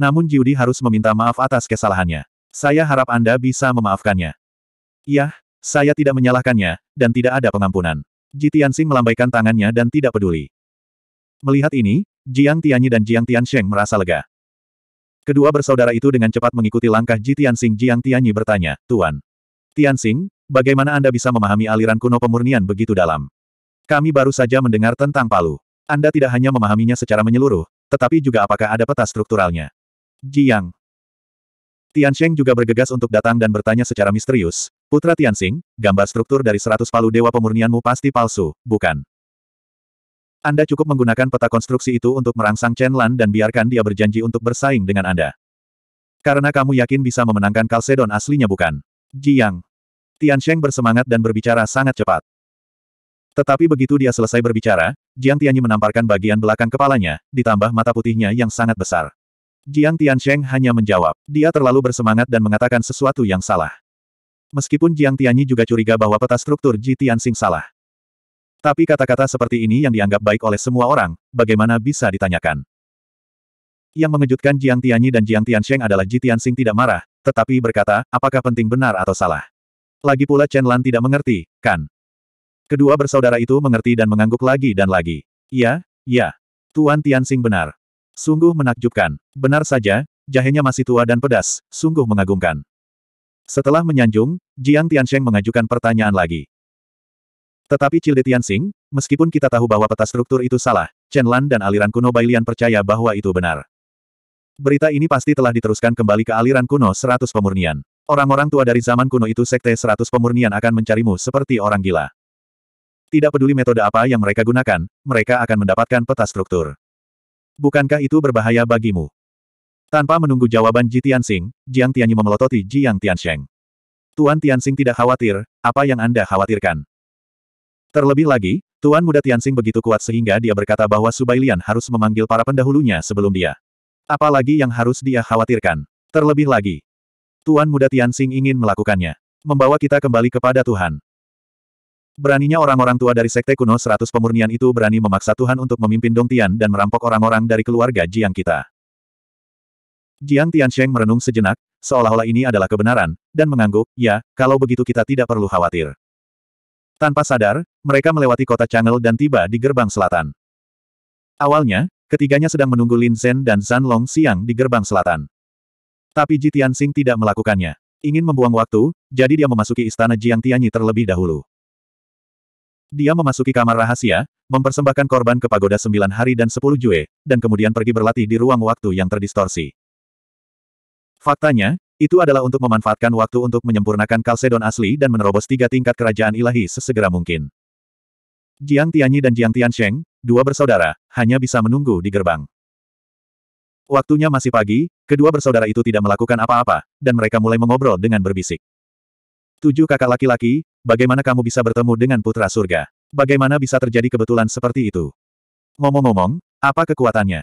S1: Namun Jiudi harus meminta maaf atas kesalahannya. Saya harap Anda bisa memaafkannya. Yah, saya tidak menyalahkannya, dan tidak ada pengampunan. Jitiansing melambaikan tangannya dan tidak peduli. Melihat ini, Jiang Tianyi dan Jiang Tiansheng merasa lega. Kedua bersaudara itu dengan cepat mengikuti langkah Ji Tianxing Jiang Tianyi bertanya, Tuan. Tianxing, bagaimana Anda bisa memahami aliran kuno pemurnian begitu dalam? Kami baru saja mendengar tentang Palu. Anda tidak hanya memahaminya secara menyeluruh, tetapi juga apakah ada peta strukturalnya. Jiang. Tianxing juga bergegas untuk datang dan bertanya secara misterius, Putra Tianxing, gambar struktur dari seratus palu dewa pemurnianmu pasti palsu, bukan? Anda cukup menggunakan peta konstruksi itu untuk merangsang Chen Lan dan biarkan dia berjanji untuk bersaing dengan Anda. Karena kamu yakin bisa memenangkan Kalsedon aslinya bukan? Jiang. Tian Sheng bersemangat dan berbicara sangat cepat. Tetapi begitu dia selesai berbicara, Jiang Tianyi menamparkan bagian belakang kepalanya, ditambah mata putihnya yang sangat besar. Jiang Tian Sheng hanya menjawab. Dia terlalu bersemangat dan mengatakan sesuatu yang salah. Meskipun Jiang Tianyi juga curiga bahwa peta struktur Ji Tian Sing salah. Tapi kata-kata seperti ini yang dianggap baik oleh semua orang, bagaimana bisa ditanyakan? Yang mengejutkan Jiang Tianyi dan Jiang Tiansheng adalah Ji Tianxing tidak marah, tetapi berkata, apakah penting benar atau salah. Lagi pula Chen Lan tidak mengerti, kan? Kedua bersaudara itu mengerti dan mengangguk lagi dan lagi. Ya, ya. Tuan Tianxing benar. Sungguh menakjubkan. Benar saja, jahenya masih tua dan pedas, sungguh mengagumkan. Setelah menyanjung, Jiang Tiansheng mengajukan pertanyaan lagi. Tetapi Cilde Tianxing, meskipun kita tahu bahwa peta struktur itu salah, Chen Lan dan aliran kuno Bailian percaya bahwa itu benar. Berita ini pasti telah diteruskan kembali ke aliran kuno seratus pemurnian. Orang-orang tua dari zaman kuno itu sekte seratus pemurnian akan mencarimu seperti orang gila. Tidak peduli metode apa yang mereka gunakan, mereka akan mendapatkan peta struktur. Bukankah itu berbahaya bagimu? Tanpa menunggu jawaban Ji Tianxing, Jiang Tianyi memelototi Jiang Tiansheng. Tuan Tianxing tidak khawatir, apa yang Anda khawatirkan? Terlebih lagi, Tuan Muda Tianxing begitu kuat sehingga dia berkata bahwa Subailian harus memanggil para pendahulunya sebelum dia. Apalagi yang harus dia khawatirkan. Terlebih lagi, Tuan Muda Tianxing ingin melakukannya. Membawa kita kembali kepada Tuhan. Beraninya orang-orang tua dari Sekte Kuno Seratus Pemurnian itu berani memaksa Tuhan untuk memimpin Dong Tian dan merampok orang-orang dari keluarga Jiang kita. Jiang Tiansheng merenung sejenak, seolah-olah ini adalah kebenaran, dan mengangguk, ya, kalau begitu kita tidak perlu khawatir. Tanpa sadar, mereka melewati kota Changel dan tiba di gerbang selatan. Awalnya, ketiganya sedang menunggu Lin Zhen dan Zan Long siang di gerbang selatan. Tapi Ji Tianxing tidak melakukannya. Ingin membuang waktu, jadi dia memasuki istana Jiang Tianyi terlebih dahulu. Dia memasuki kamar rahasia, mempersembahkan korban ke pagoda sembilan hari dan sepuluh jue, dan kemudian pergi berlatih di ruang waktu yang terdistorsi. Faktanya, itu adalah untuk memanfaatkan waktu untuk menyempurnakan Kalsedon asli dan menerobos tiga tingkat kerajaan ilahi sesegera mungkin. Jiang Tianyi dan Jiang Tiansheng, dua bersaudara, hanya bisa menunggu di gerbang. Waktunya masih pagi, kedua bersaudara itu tidak melakukan apa-apa, dan mereka mulai mengobrol dengan berbisik. Tujuh kakak laki-laki, bagaimana kamu bisa bertemu dengan putra surga? Bagaimana bisa terjadi kebetulan seperti itu? Ngomong-ngomong, apa kekuatannya?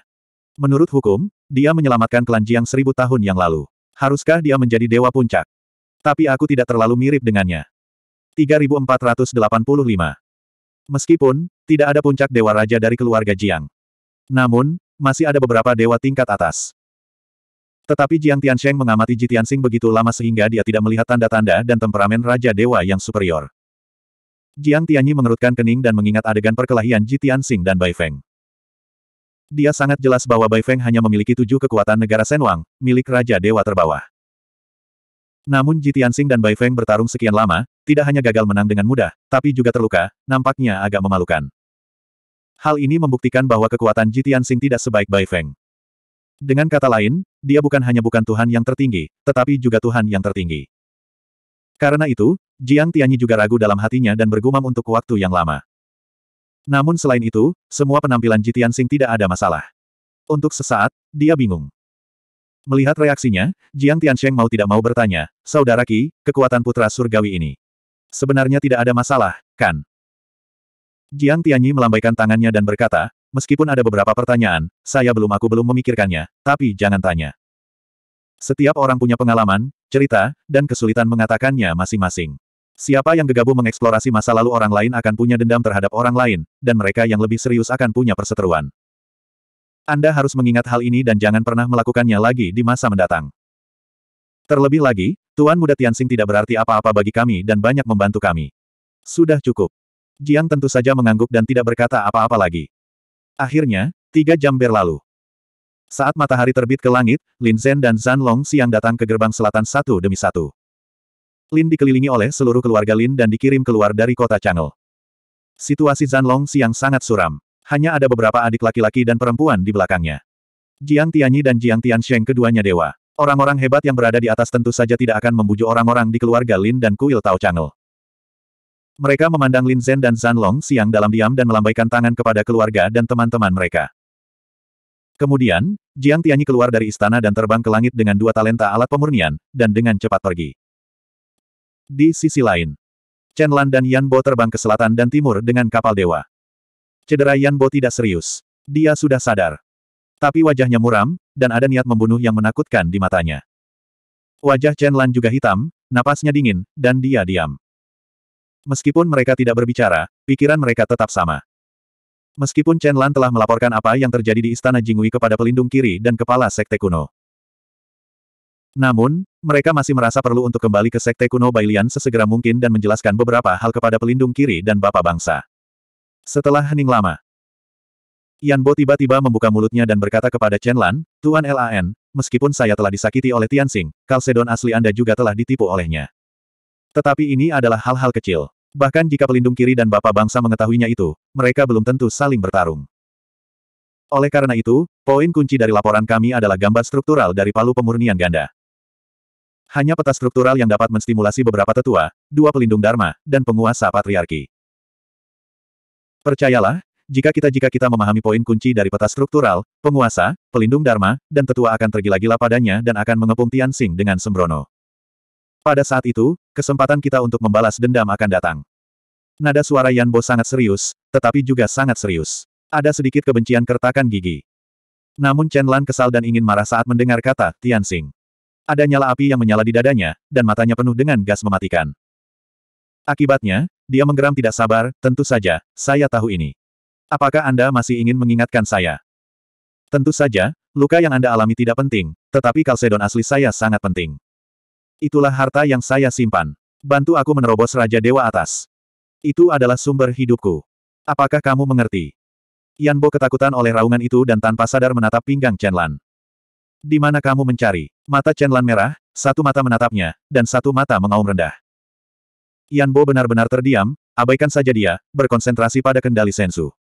S1: Menurut hukum, dia menyelamatkan klan Jiang seribu tahun yang lalu. Haruskah dia menjadi dewa puncak? Tapi aku tidak terlalu mirip dengannya. 3485 Meskipun, tidak ada puncak dewa raja dari keluarga Jiang. Namun, masih ada beberapa dewa tingkat atas. Tetapi Jiang Tiansheng mengamati Ji Tianxing begitu lama sehingga dia tidak melihat tanda-tanda dan temperamen Raja Dewa yang superior. Jiang Tianyi mengerutkan kening dan mengingat adegan perkelahian Ji Tianxing dan Bai Feng. Dia sangat jelas bahwa Bai Feng hanya memiliki tujuh kekuatan negara Senwang, milik Raja Dewa Terbawah. Namun Jitiansing dan Bai Feng bertarung sekian lama, tidak hanya gagal menang dengan mudah, tapi juga terluka, nampaknya agak memalukan. Hal ini membuktikan bahwa kekuatan Jitiansing tidak sebaik Bai Feng. Dengan kata lain, dia bukan hanya bukan Tuhan yang tertinggi, tetapi juga Tuhan yang tertinggi. Karena itu, Jiang Tianyi juga ragu dalam hatinya dan bergumam untuk waktu yang lama. Namun selain itu, semua penampilan Jitian Sing tidak ada masalah. Untuk sesaat, dia bingung. Melihat reaksinya, Jiang Tiansheng mau tidak mau bertanya, Saudara Qi, kekuatan putra surgawi ini. Sebenarnya tidak ada masalah, kan? Jiang Tianyi melambaikan tangannya dan berkata, meskipun ada beberapa pertanyaan, saya belum aku belum memikirkannya, tapi jangan tanya. Setiap orang punya pengalaman, cerita, dan kesulitan mengatakannya masing-masing. Siapa yang gegabah mengeksplorasi masa lalu orang lain akan punya dendam terhadap orang lain, dan mereka yang lebih serius akan punya perseteruan. Anda harus mengingat hal ini dan jangan pernah melakukannya lagi di masa mendatang. Terlebih lagi, Tuan Muda Tianxing tidak berarti apa-apa bagi kami dan banyak membantu kami. Sudah cukup. Jiang tentu saja mengangguk dan tidak berkata apa-apa lagi. Akhirnya, tiga jam berlalu. Saat matahari terbit ke langit, Lin Zhen dan Zhan Long Siang datang ke gerbang selatan satu demi satu. Lin dikelilingi oleh seluruh keluarga Lin dan dikirim keluar dari kota Chang'e. Situasi Zanlong Siang sangat suram. Hanya ada beberapa adik laki-laki dan perempuan di belakangnya. Jiang Tianyi dan Jiang Tiansheng keduanya dewa. Orang-orang hebat yang berada di atas tentu saja tidak akan membujuk orang-orang di keluarga Lin dan kuil Tao Chang'e. Mereka memandang Lin Zhen dan Zanlong siang dalam diam dan melambaikan tangan kepada keluarga dan teman-teman mereka. Kemudian, Jiang Tianyi keluar dari istana dan terbang ke langit dengan dua talenta alat pemurnian, dan dengan cepat pergi. Di sisi lain, Chen Lan dan Yan Bo terbang ke selatan dan timur dengan kapal dewa. Cedera Yan Bo tidak serius. Dia sudah sadar. Tapi wajahnya muram, dan ada niat membunuh yang menakutkan di matanya. Wajah Chen Lan juga hitam, napasnya dingin, dan dia diam. Meskipun mereka tidak berbicara, pikiran mereka tetap sama. Meskipun Chen Lan telah melaporkan apa yang terjadi di Istana Jingui kepada pelindung kiri dan kepala Sekte Kuno. Namun, mereka masih merasa perlu untuk kembali ke Sekte Kuno Bailian sesegera mungkin dan menjelaskan beberapa hal kepada pelindung kiri dan bapak bangsa. Setelah hening lama, Yan Bo tiba-tiba membuka mulutnya dan berkata kepada Chen Lan, Tuan Lan, meskipun saya telah disakiti oleh Tianxing, Kalsedon asli Anda juga telah ditipu olehnya. Tetapi ini adalah hal-hal kecil. Bahkan jika pelindung kiri dan bapak bangsa mengetahuinya itu, mereka belum tentu saling bertarung. Oleh karena itu, poin kunci dari laporan kami adalah gambar struktural dari palu pemurnian ganda. Hanya peta struktural yang dapat menstimulasi beberapa tetua, dua pelindung dharma, dan penguasa patriarki. Percayalah, jika kita jika kita memahami poin kunci dari peta struktural, penguasa, pelindung dharma, dan tetua akan tergila-gila padanya dan akan mengepung Tian Xing dengan sembrono. Pada saat itu, kesempatan kita untuk membalas dendam akan datang. Nada suara Yanbo sangat serius, tetapi juga sangat serius. Ada sedikit kebencian kertakan gigi. Namun Chen Lan kesal dan ingin marah saat mendengar kata Tian Xing. Ada nyala api yang menyala di dadanya, dan matanya penuh dengan gas mematikan. Akibatnya, dia menggeram tidak sabar, tentu saja, saya tahu ini. Apakah Anda masih ingin mengingatkan saya? Tentu saja, luka yang Anda alami tidak penting, tetapi kalsedon asli saya sangat penting. Itulah harta yang saya simpan. Bantu aku menerobos Raja Dewa atas. Itu adalah sumber hidupku. Apakah kamu mengerti? Yanbo ketakutan oleh raungan itu dan tanpa sadar menatap pinggang Chen Lan. Di mana kamu mencari? Mata Chen Lan merah, satu mata menatapnya, dan satu mata mengaum rendah. Yan Bo benar-benar terdiam, abaikan saja dia, berkonsentrasi pada kendali sensu.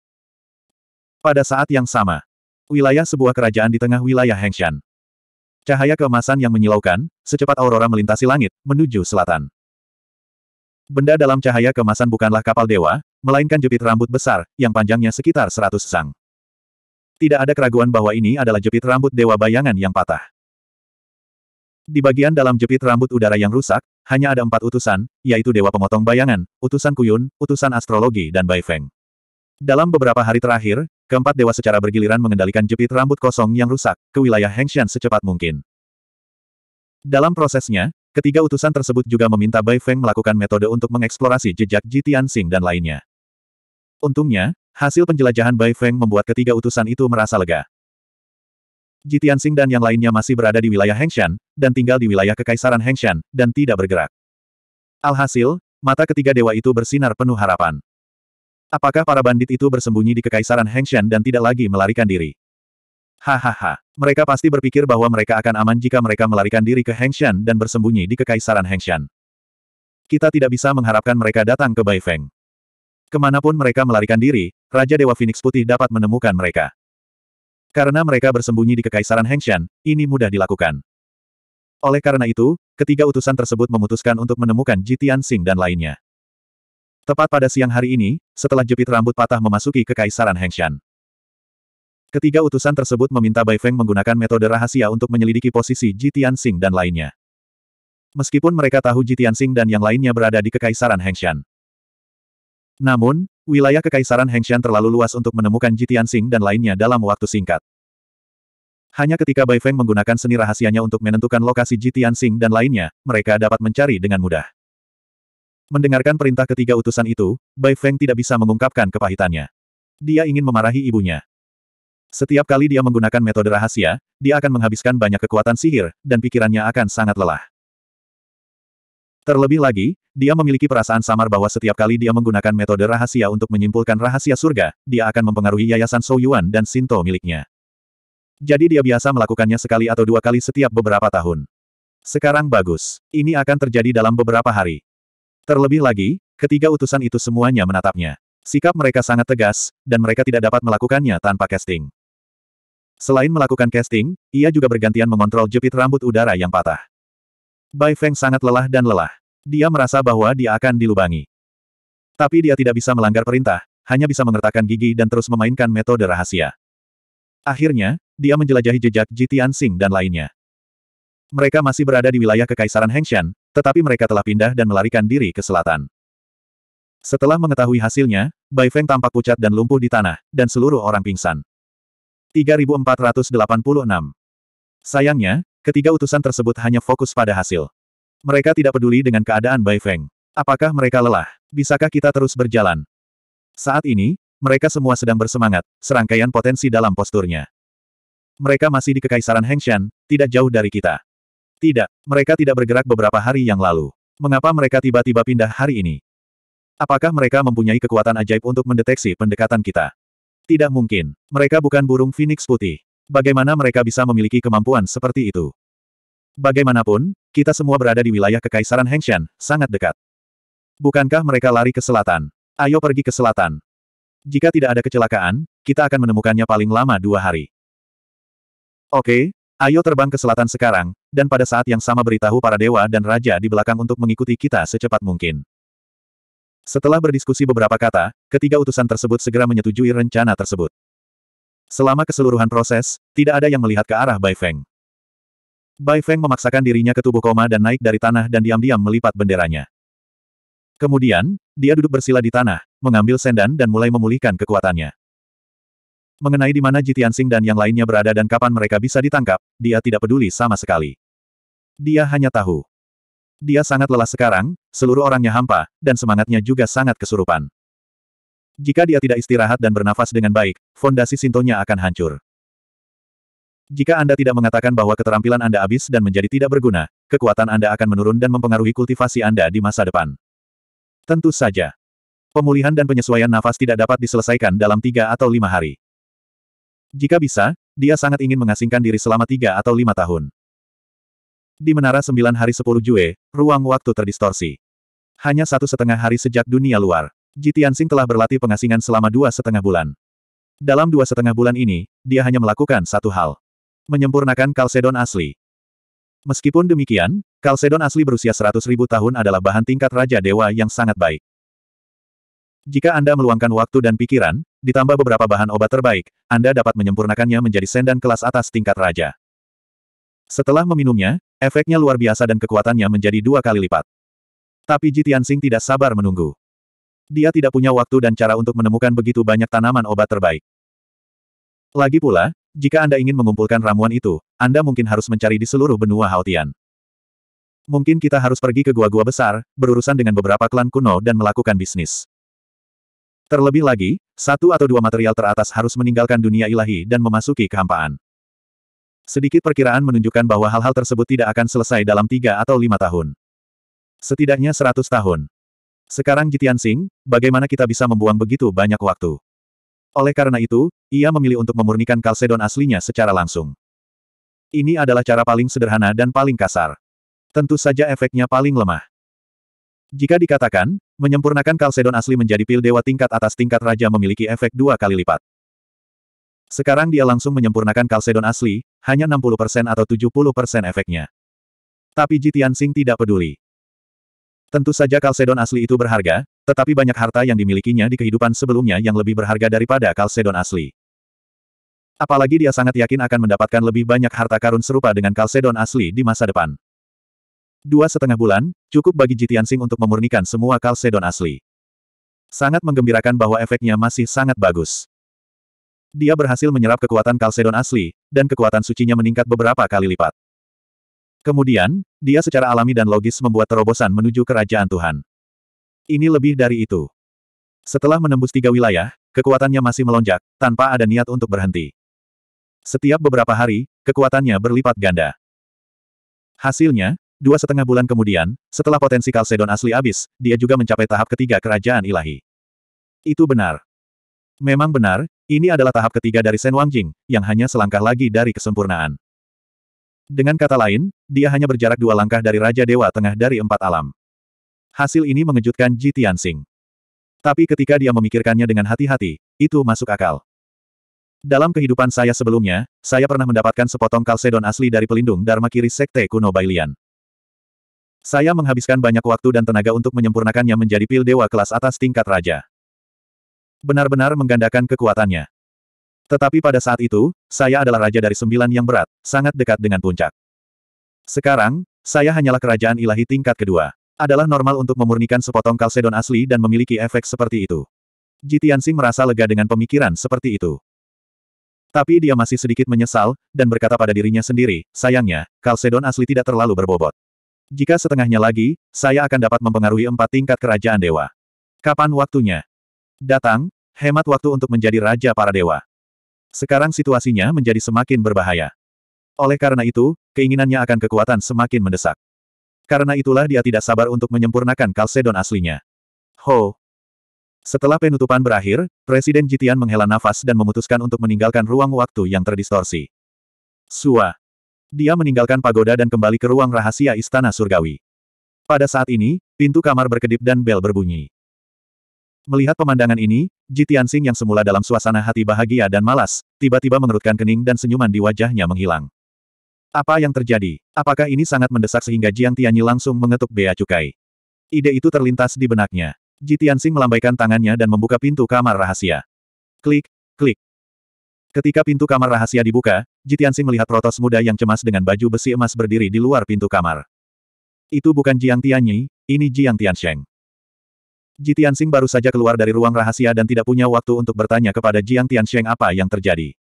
S1: Pada saat yang sama, wilayah sebuah kerajaan di tengah wilayah Hengshan. Cahaya keemasan yang menyilaukan, secepat aurora melintasi langit, menuju selatan. Benda dalam cahaya kemasan bukanlah kapal dewa, melainkan jepit rambut besar, yang panjangnya sekitar seratus sang. Tidak ada keraguan bahwa ini adalah jepit rambut Dewa Bayangan yang patah. Di bagian dalam jepit rambut udara yang rusak, hanya ada empat utusan, yaitu Dewa Pemotong Bayangan, Utusan Kuyun, Utusan Astrologi dan Bai Feng. Dalam beberapa hari terakhir, keempat dewa secara bergiliran mengendalikan jepit rambut kosong yang rusak ke wilayah Hengshan secepat mungkin. Dalam prosesnya, ketiga utusan tersebut juga meminta Bai Feng melakukan metode untuk mengeksplorasi jejak Jitian Sing dan lainnya. Untungnya, Hasil penjelajahan Bai Feng membuat ketiga utusan itu merasa lega. Ji Tianxing dan yang lainnya masih berada di wilayah Hengshan, dan tinggal di wilayah Kekaisaran Hengshan, dan tidak bergerak. Alhasil, mata ketiga dewa itu bersinar penuh harapan. Apakah para bandit itu bersembunyi di Kekaisaran Hengshan dan tidak lagi melarikan diri? Hahaha, mereka pasti berpikir bahwa mereka akan aman jika mereka melarikan diri ke Hengshan dan bersembunyi di Kekaisaran Hengshan. Kita tidak bisa mengharapkan mereka datang ke Bai Feng. Kemanapun mereka melarikan diri, Raja Dewa Phoenix Putih dapat menemukan mereka. Karena mereka bersembunyi di Kekaisaran Hengshan, ini mudah dilakukan. Oleh karena itu, ketiga utusan tersebut memutuskan untuk menemukan Jitian Sing dan lainnya. Tepat pada siang hari ini, setelah jepit rambut patah memasuki Kekaisaran Hengshan. Ketiga utusan tersebut meminta Bai Feng menggunakan metode rahasia untuk menyelidiki posisi Jitian Sing dan lainnya. Meskipun mereka tahu Jitian Sing dan yang lainnya berada di Kekaisaran Hengshan. Namun, wilayah Kekaisaran Hengshan terlalu luas untuk menemukan Jitian Xing dan lainnya dalam waktu singkat. Hanya ketika Bai Feng menggunakan seni rahasianya untuk menentukan lokasi Jitian Xing dan lainnya, mereka dapat mencari dengan mudah. Mendengarkan perintah ketiga utusan itu, Bai Feng tidak bisa mengungkapkan kepahitannya. Dia ingin memarahi ibunya. Setiap kali dia menggunakan metode rahasia, dia akan menghabiskan banyak kekuatan sihir, dan pikirannya akan sangat lelah. Terlebih lagi, dia memiliki perasaan samar bahwa setiap kali dia menggunakan metode rahasia untuk menyimpulkan rahasia surga, dia akan mempengaruhi yayasan Shou Yuan dan Sinto miliknya. Jadi dia biasa melakukannya sekali atau dua kali setiap beberapa tahun. Sekarang bagus. Ini akan terjadi dalam beberapa hari. Terlebih lagi, ketiga utusan itu semuanya menatapnya. Sikap mereka sangat tegas, dan mereka tidak dapat melakukannya tanpa casting. Selain melakukan casting, ia juga bergantian mengontrol jepit rambut udara yang patah. Bai Feng sangat lelah dan lelah. Dia merasa bahwa dia akan dilubangi. Tapi dia tidak bisa melanggar perintah, hanya bisa mengertakkan gigi dan terus memainkan metode rahasia. Akhirnya, dia menjelajahi jejak Jitian Sing dan lainnya. Mereka masih berada di wilayah Kekaisaran Hengshan, tetapi mereka telah pindah dan melarikan diri ke selatan. Setelah mengetahui hasilnya, Bai Feng tampak pucat dan lumpuh di tanah, dan seluruh orang pingsan. 3486 Sayangnya, ketiga utusan tersebut hanya fokus pada hasil. Mereka tidak peduli dengan keadaan Bai Feng. Apakah mereka lelah? Bisakah kita terus berjalan? Saat ini, mereka semua sedang bersemangat, serangkaian potensi dalam posturnya. Mereka masih di Kekaisaran Hengshan, tidak jauh dari kita. Tidak, mereka tidak bergerak beberapa hari yang lalu. Mengapa mereka tiba-tiba pindah hari ini? Apakah mereka mempunyai kekuatan ajaib untuk mendeteksi pendekatan kita? Tidak mungkin. Mereka bukan burung phoenix putih. Bagaimana mereka bisa memiliki kemampuan seperti itu? Bagaimanapun, kita semua berada di wilayah Kekaisaran Hengshan, sangat dekat. Bukankah mereka lari ke selatan? Ayo pergi ke selatan. Jika tidak ada kecelakaan, kita akan menemukannya paling lama dua hari. Oke, ayo terbang ke selatan sekarang, dan pada saat yang sama beritahu para dewa dan raja di belakang untuk mengikuti kita secepat mungkin. Setelah berdiskusi beberapa kata, ketiga utusan tersebut segera menyetujui rencana tersebut. Selama keseluruhan proses, tidak ada yang melihat ke arah Bai Feng. Bai Feng memaksakan dirinya ke tubuh koma dan naik dari tanah dan diam-diam melipat benderanya. Kemudian, dia duduk bersila di tanah, mengambil sendan dan mulai memulihkan kekuatannya. Mengenai di mana Jitiansing dan yang lainnya berada dan kapan mereka bisa ditangkap, dia tidak peduli sama sekali. Dia hanya tahu. Dia sangat lelah sekarang, seluruh orangnya hampa, dan semangatnya juga sangat kesurupan. Jika dia tidak istirahat dan bernafas dengan baik, fondasi Sintonya akan hancur. Jika Anda tidak mengatakan bahwa keterampilan Anda habis dan menjadi tidak berguna, kekuatan Anda akan menurun dan mempengaruhi kultivasi Anda di masa depan. Tentu saja. Pemulihan dan penyesuaian nafas tidak dapat diselesaikan dalam tiga atau lima hari. Jika bisa, dia sangat ingin mengasingkan diri selama tiga atau lima tahun. Di Menara Sembilan Hari Sepuluh Jue, ruang waktu terdistorsi. Hanya satu setengah hari sejak dunia luar. Jitiansing telah berlatih pengasingan selama dua setengah bulan. Dalam dua setengah bulan ini, dia hanya melakukan satu hal. Menyempurnakan Kalsedon asli. Meskipun demikian, Kalsedon asli berusia 100.000 tahun adalah bahan tingkat Raja Dewa yang sangat baik. Jika Anda meluangkan waktu dan pikiran, ditambah beberapa bahan obat terbaik, Anda dapat menyempurnakannya menjadi sendan kelas atas tingkat Raja. Setelah meminumnya, efeknya luar biasa dan kekuatannya menjadi dua kali lipat. Tapi Jitiansing tidak sabar menunggu. Dia tidak punya waktu dan cara untuk menemukan begitu banyak tanaman obat terbaik. Lagi pula, jika Anda ingin mengumpulkan ramuan itu, Anda mungkin harus mencari di seluruh benua Haotian. Mungkin kita harus pergi ke gua-gua besar, berurusan dengan beberapa klan kuno dan melakukan bisnis. Terlebih lagi, satu atau dua material teratas harus meninggalkan dunia ilahi dan memasuki kehampaan. Sedikit perkiraan menunjukkan bahwa hal-hal tersebut tidak akan selesai dalam tiga atau lima tahun. Setidaknya seratus tahun. Sekarang Jitian Singh, bagaimana kita bisa membuang begitu banyak waktu? Oleh karena itu, ia memilih untuk memurnikan Kalsedon aslinya secara langsung. Ini adalah cara paling sederhana dan paling kasar. Tentu saja efeknya paling lemah. Jika dikatakan, menyempurnakan Kalsedon asli menjadi pil dewa tingkat atas tingkat raja memiliki efek dua kali lipat. Sekarang dia langsung menyempurnakan Kalsedon asli, hanya 60% atau 70% efeknya. Tapi Jitian Sing tidak peduli. Tentu saja Kalsedon asli itu berharga, tetapi banyak harta yang dimilikinya di kehidupan sebelumnya yang lebih berharga daripada Kalsedon asli. Apalagi dia sangat yakin akan mendapatkan lebih banyak harta karun serupa dengan Kalsedon asli di masa depan. Dua setengah bulan, cukup bagi Jitian Jitiansing untuk memurnikan semua Kalsedon asli. Sangat menggembirakan bahwa efeknya masih sangat bagus. Dia berhasil menyerap kekuatan Kalsedon asli, dan kekuatan sucinya meningkat beberapa kali lipat. Kemudian, dia secara alami dan logis membuat terobosan menuju kerajaan Tuhan. Ini lebih dari itu. Setelah menembus tiga wilayah, kekuatannya masih melonjak, tanpa ada niat untuk berhenti. Setiap beberapa hari, kekuatannya berlipat ganda. Hasilnya, dua setengah bulan kemudian, setelah potensi Kalsedon asli habis, dia juga mencapai tahap ketiga kerajaan ilahi. Itu benar. Memang benar, ini adalah tahap ketiga dari Sen Wangjing, yang hanya selangkah lagi dari kesempurnaan. Dengan kata lain, dia hanya berjarak dua langkah dari Raja Dewa Tengah dari empat alam. Hasil ini mengejutkan Ji Tianxing. Tapi ketika dia memikirkannya dengan hati-hati, itu masuk akal. Dalam kehidupan saya sebelumnya, saya pernah mendapatkan sepotong kalsedon asli dari pelindung Dharma Kiri Sekte Kuno Bailian. Saya menghabiskan banyak waktu dan tenaga untuk menyempurnakannya menjadi pil dewa kelas atas tingkat raja. Benar-benar menggandakan kekuatannya. Tetapi pada saat itu, saya adalah raja dari sembilan yang berat, sangat dekat dengan puncak. Sekarang, saya hanyalah kerajaan ilahi tingkat kedua adalah normal untuk memurnikan sepotong kalsedon asli dan memiliki efek seperti itu. Jitiansing merasa lega dengan pemikiran seperti itu. Tapi dia masih sedikit menyesal, dan berkata pada dirinya sendiri, sayangnya, kalsedon asli tidak terlalu berbobot. Jika setengahnya lagi, saya akan dapat mempengaruhi empat tingkat kerajaan dewa. Kapan waktunya? Datang, hemat waktu untuk menjadi raja para dewa. Sekarang situasinya menjadi semakin berbahaya. Oleh karena itu, keinginannya akan kekuatan semakin mendesak. Karena itulah dia tidak sabar untuk menyempurnakan Kalsedon aslinya. Ho! Setelah penutupan berakhir, Presiden Jitian menghela nafas dan memutuskan untuk meninggalkan ruang waktu yang terdistorsi. Sua! Dia meninggalkan pagoda dan kembali ke ruang rahasia Istana Surgawi. Pada saat ini, pintu kamar berkedip dan bel berbunyi. Melihat pemandangan ini, Jitian Sing yang semula dalam suasana hati bahagia dan malas, tiba-tiba mengerutkan kening dan senyuman di wajahnya menghilang. Apa yang terjadi? Apakah ini sangat mendesak sehingga Jiang Tianyi langsung mengetuk bea cukai? Ide itu terlintas di benaknya. Ji Tianxing melambaikan tangannya dan membuka pintu kamar rahasia. Klik, klik. Ketika pintu kamar rahasia dibuka, Ji Tianxing melihat protos muda yang cemas dengan baju besi emas berdiri di luar pintu kamar. Itu bukan Jiang Tianyi, ini Jiang Tiansheng. Ji Tianxing baru saja keluar dari ruang rahasia dan tidak punya waktu untuk bertanya kepada Jiang Tiansheng apa yang terjadi.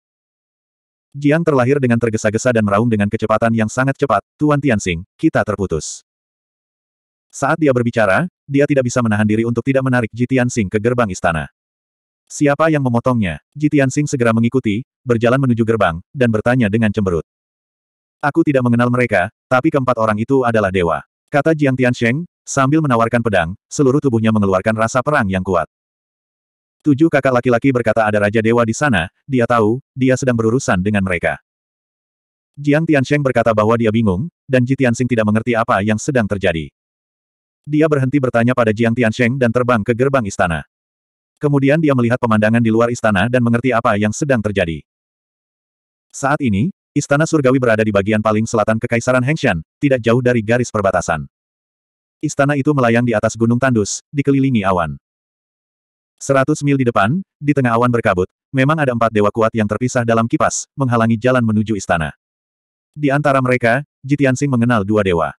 S1: Jiang terlahir dengan tergesa-gesa dan meraung dengan kecepatan yang sangat cepat, Tuan Tianxing, kita terputus. Saat dia berbicara, dia tidak bisa menahan diri untuk tidak menarik Jitian Sing ke gerbang istana. Siapa yang memotongnya? Jitian Sing segera mengikuti, berjalan menuju gerbang, dan bertanya dengan cemberut. Aku tidak mengenal mereka, tapi keempat orang itu adalah dewa. Kata Jiang Tianxing sambil menawarkan pedang, seluruh tubuhnya mengeluarkan rasa perang yang kuat. Tujuh kakak laki-laki berkata ada Raja Dewa di sana, dia tahu, dia sedang berurusan dengan mereka. Jiang Tiansheng berkata bahwa dia bingung, dan Ji Tianxing tidak mengerti apa yang sedang terjadi. Dia berhenti bertanya pada Jiang Tiansheng dan terbang ke gerbang istana. Kemudian dia melihat pemandangan di luar istana dan mengerti apa yang sedang terjadi. Saat ini, istana surgawi berada di bagian paling selatan Kekaisaran Hengshan, tidak jauh dari garis perbatasan. Istana itu melayang di atas gunung tandus, dikelilingi awan. Seratus mil di depan, di tengah awan berkabut, memang ada empat dewa kuat yang terpisah dalam kipas, menghalangi jalan menuju istana. Di antara mereka, Jitiansing mengenal dua dewa.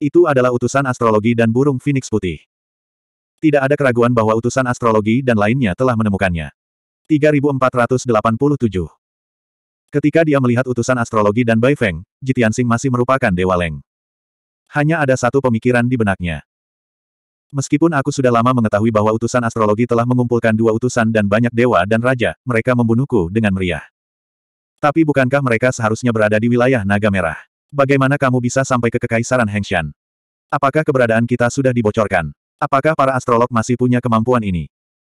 S1: Itu adalah utusan astrologi dan burung Phoenix putih. Tidak ada keraguan bahwa utusan astrologi dan lainnya telah menemukannya. 3487 Ketika dia melihat utusan astrologi dan Bai Feng, Jitiansing masih merupakan Dewa Leng. Hanya ada satu pemikiran di benaknya. Meskipun aku sudah lama mengetahui bahwa utusan astrologi telah mengumpulkan dua utusan dan banyak dewa dan raja, mereka membunuhku dengan meriah. Tapi bukankah mereka seharusnya berada di wilayah Naga Merah? Bagaimana kamu bisa sampai ke Kekaisaran Hengshan? Apakah keberadaan kita sudah dibocorkan? Apakah para astrolog masih punya kemampuan ini?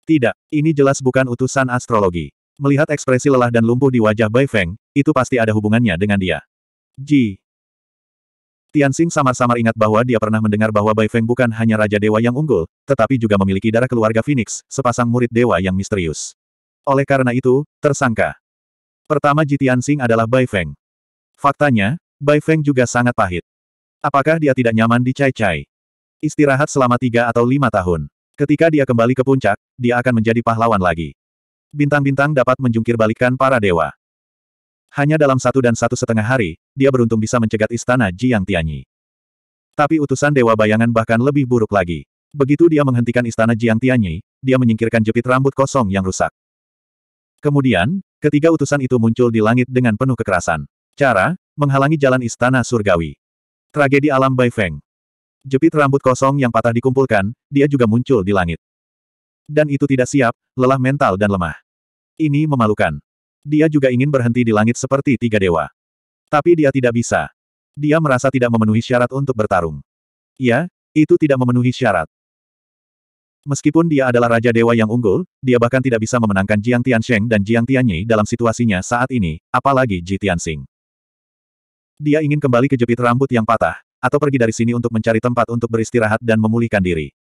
S1: Tidak, ini jelas bukan utusan astrologi. Melihat ekspresi lelah dan lumpuh di wajah Bai Feng, itu pasti ada hubungannya dengan dia. Ji, Tianxing samar-samar ingat bahwa dia pernah mendengar bahwa Bai Feng bukan hanya Raja Dewa yang unggul, tetapi juga memiliki darah keluarga Phoenix, sepasang murid dewa yang misterius. Oleh karena itu, tersangka. Pertama Ji Tianxing adalah Bai Feng. Faktanya, Bai Feng juga sangat pahit. Apakah dia tidak nyaman di cai Cai? Istirahat selama tiga atau lima tahun. Ketika dia kembali ke puncak, dia akan menjadi pahlawan lagi. Bintang-bintang dapat menjungkir balikan para dewa. Hanya dalam satu dan satu setengah hari, dia beruntung bisa mencegat istana Jiang Tianyi. Tapi utusan Dewa Bayangan bahkan lebih buruk lagi. Begitu dia menghentikan istana Jiang Tianyi, dia menyingkirkan jepit rambut kosong yang rusak. Kemudian, ketiga utusan itu muncul di langit dengan penuh kekerasan. Cara, menghalangi jalan istana surgawi. Tragedi alam Bai Feng. Jepit rambut kosong yang patah dikumpulkan, dia juga muncul di langit. Dan itu tidak siap, lelah mental dan lemah. Ini memalukan. Dia juga ingin berhenti di langit seperti tiga dewa. Tapi dia tidak bisa. Dia merasa tidak memenuhi syarat untuk bertarung. Ya, itu tidak memenuhi syarat. Meskipun dia adalah Raja Dewa yang unggul, dia bahkan tidak bisa memenangkan Jiang Tiansheng dan Jiang Tianyi dalam situasinya saat ini, apalagi Ji Tianxing. Dia ingin kembali ke jepit rambut yang patah, atau pergi dari sini untuk mencari tempat untuk beristirahat dan memulihkan diri.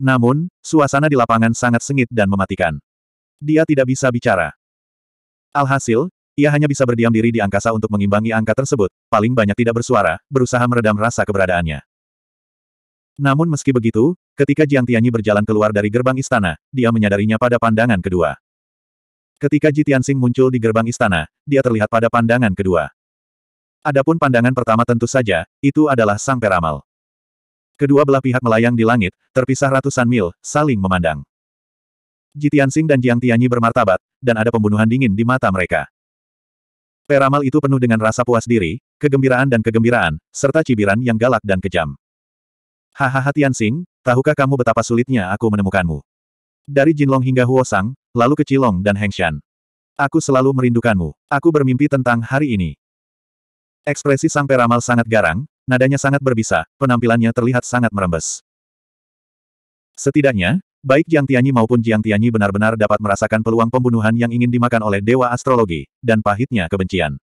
S1: Namun, suasana di lapangan sangat sengit dan mematikan. Dia tidak bisa bicara. Alhasil, ia hanya bisa berdiam diri di angkasa untuk mengimbangi angka tersebut, paling banyak tidak bersuara, berusaha meredam rasa keberadaannya. Namun meski begitu, ketika Jiang Tianyi berjalan keluar dari gerbang istana, dia menyadarinya pada pandangan kedua. Ketika Ji Tianxing muncul di gerbang istana, dia terlihat pada pandangan kedua. Adapun pandangan pertama tentu saja, itu adalah sang peramal. Kedua belah pihak melayang di langit, terpisah ratusan mil, saling memandang. Ji Tianxing dan Jiang Tianyi bermartabat, dan ada pembunuhan dingin di mata mereka. Peramal itu penuh dengan rasa puas diri, kegembiraan dan kegembiraan, serta cibiran yang galak dan kejam. Hahaha Tianxing, tahukah kamu betapa sulitnya aku menemukanmu? Dari Jinlong hingga Huosang, lalu ke Cilong dan Hengshan. Aku selalu merindukanmu. Aku bermimpi tentang hari ini. Ekspresi sang peramal sangat garang, nadanya sangat berbisa, penampilannya terlihat sangat merembes. Setidaknya, Baik Jiang Tianyi maupun Jiang Tianyi benar-benar dapat merasakan peluang pembunuhan yang ingin dimakan oleh Dewa Astrologi, dan pahitnya kebencian.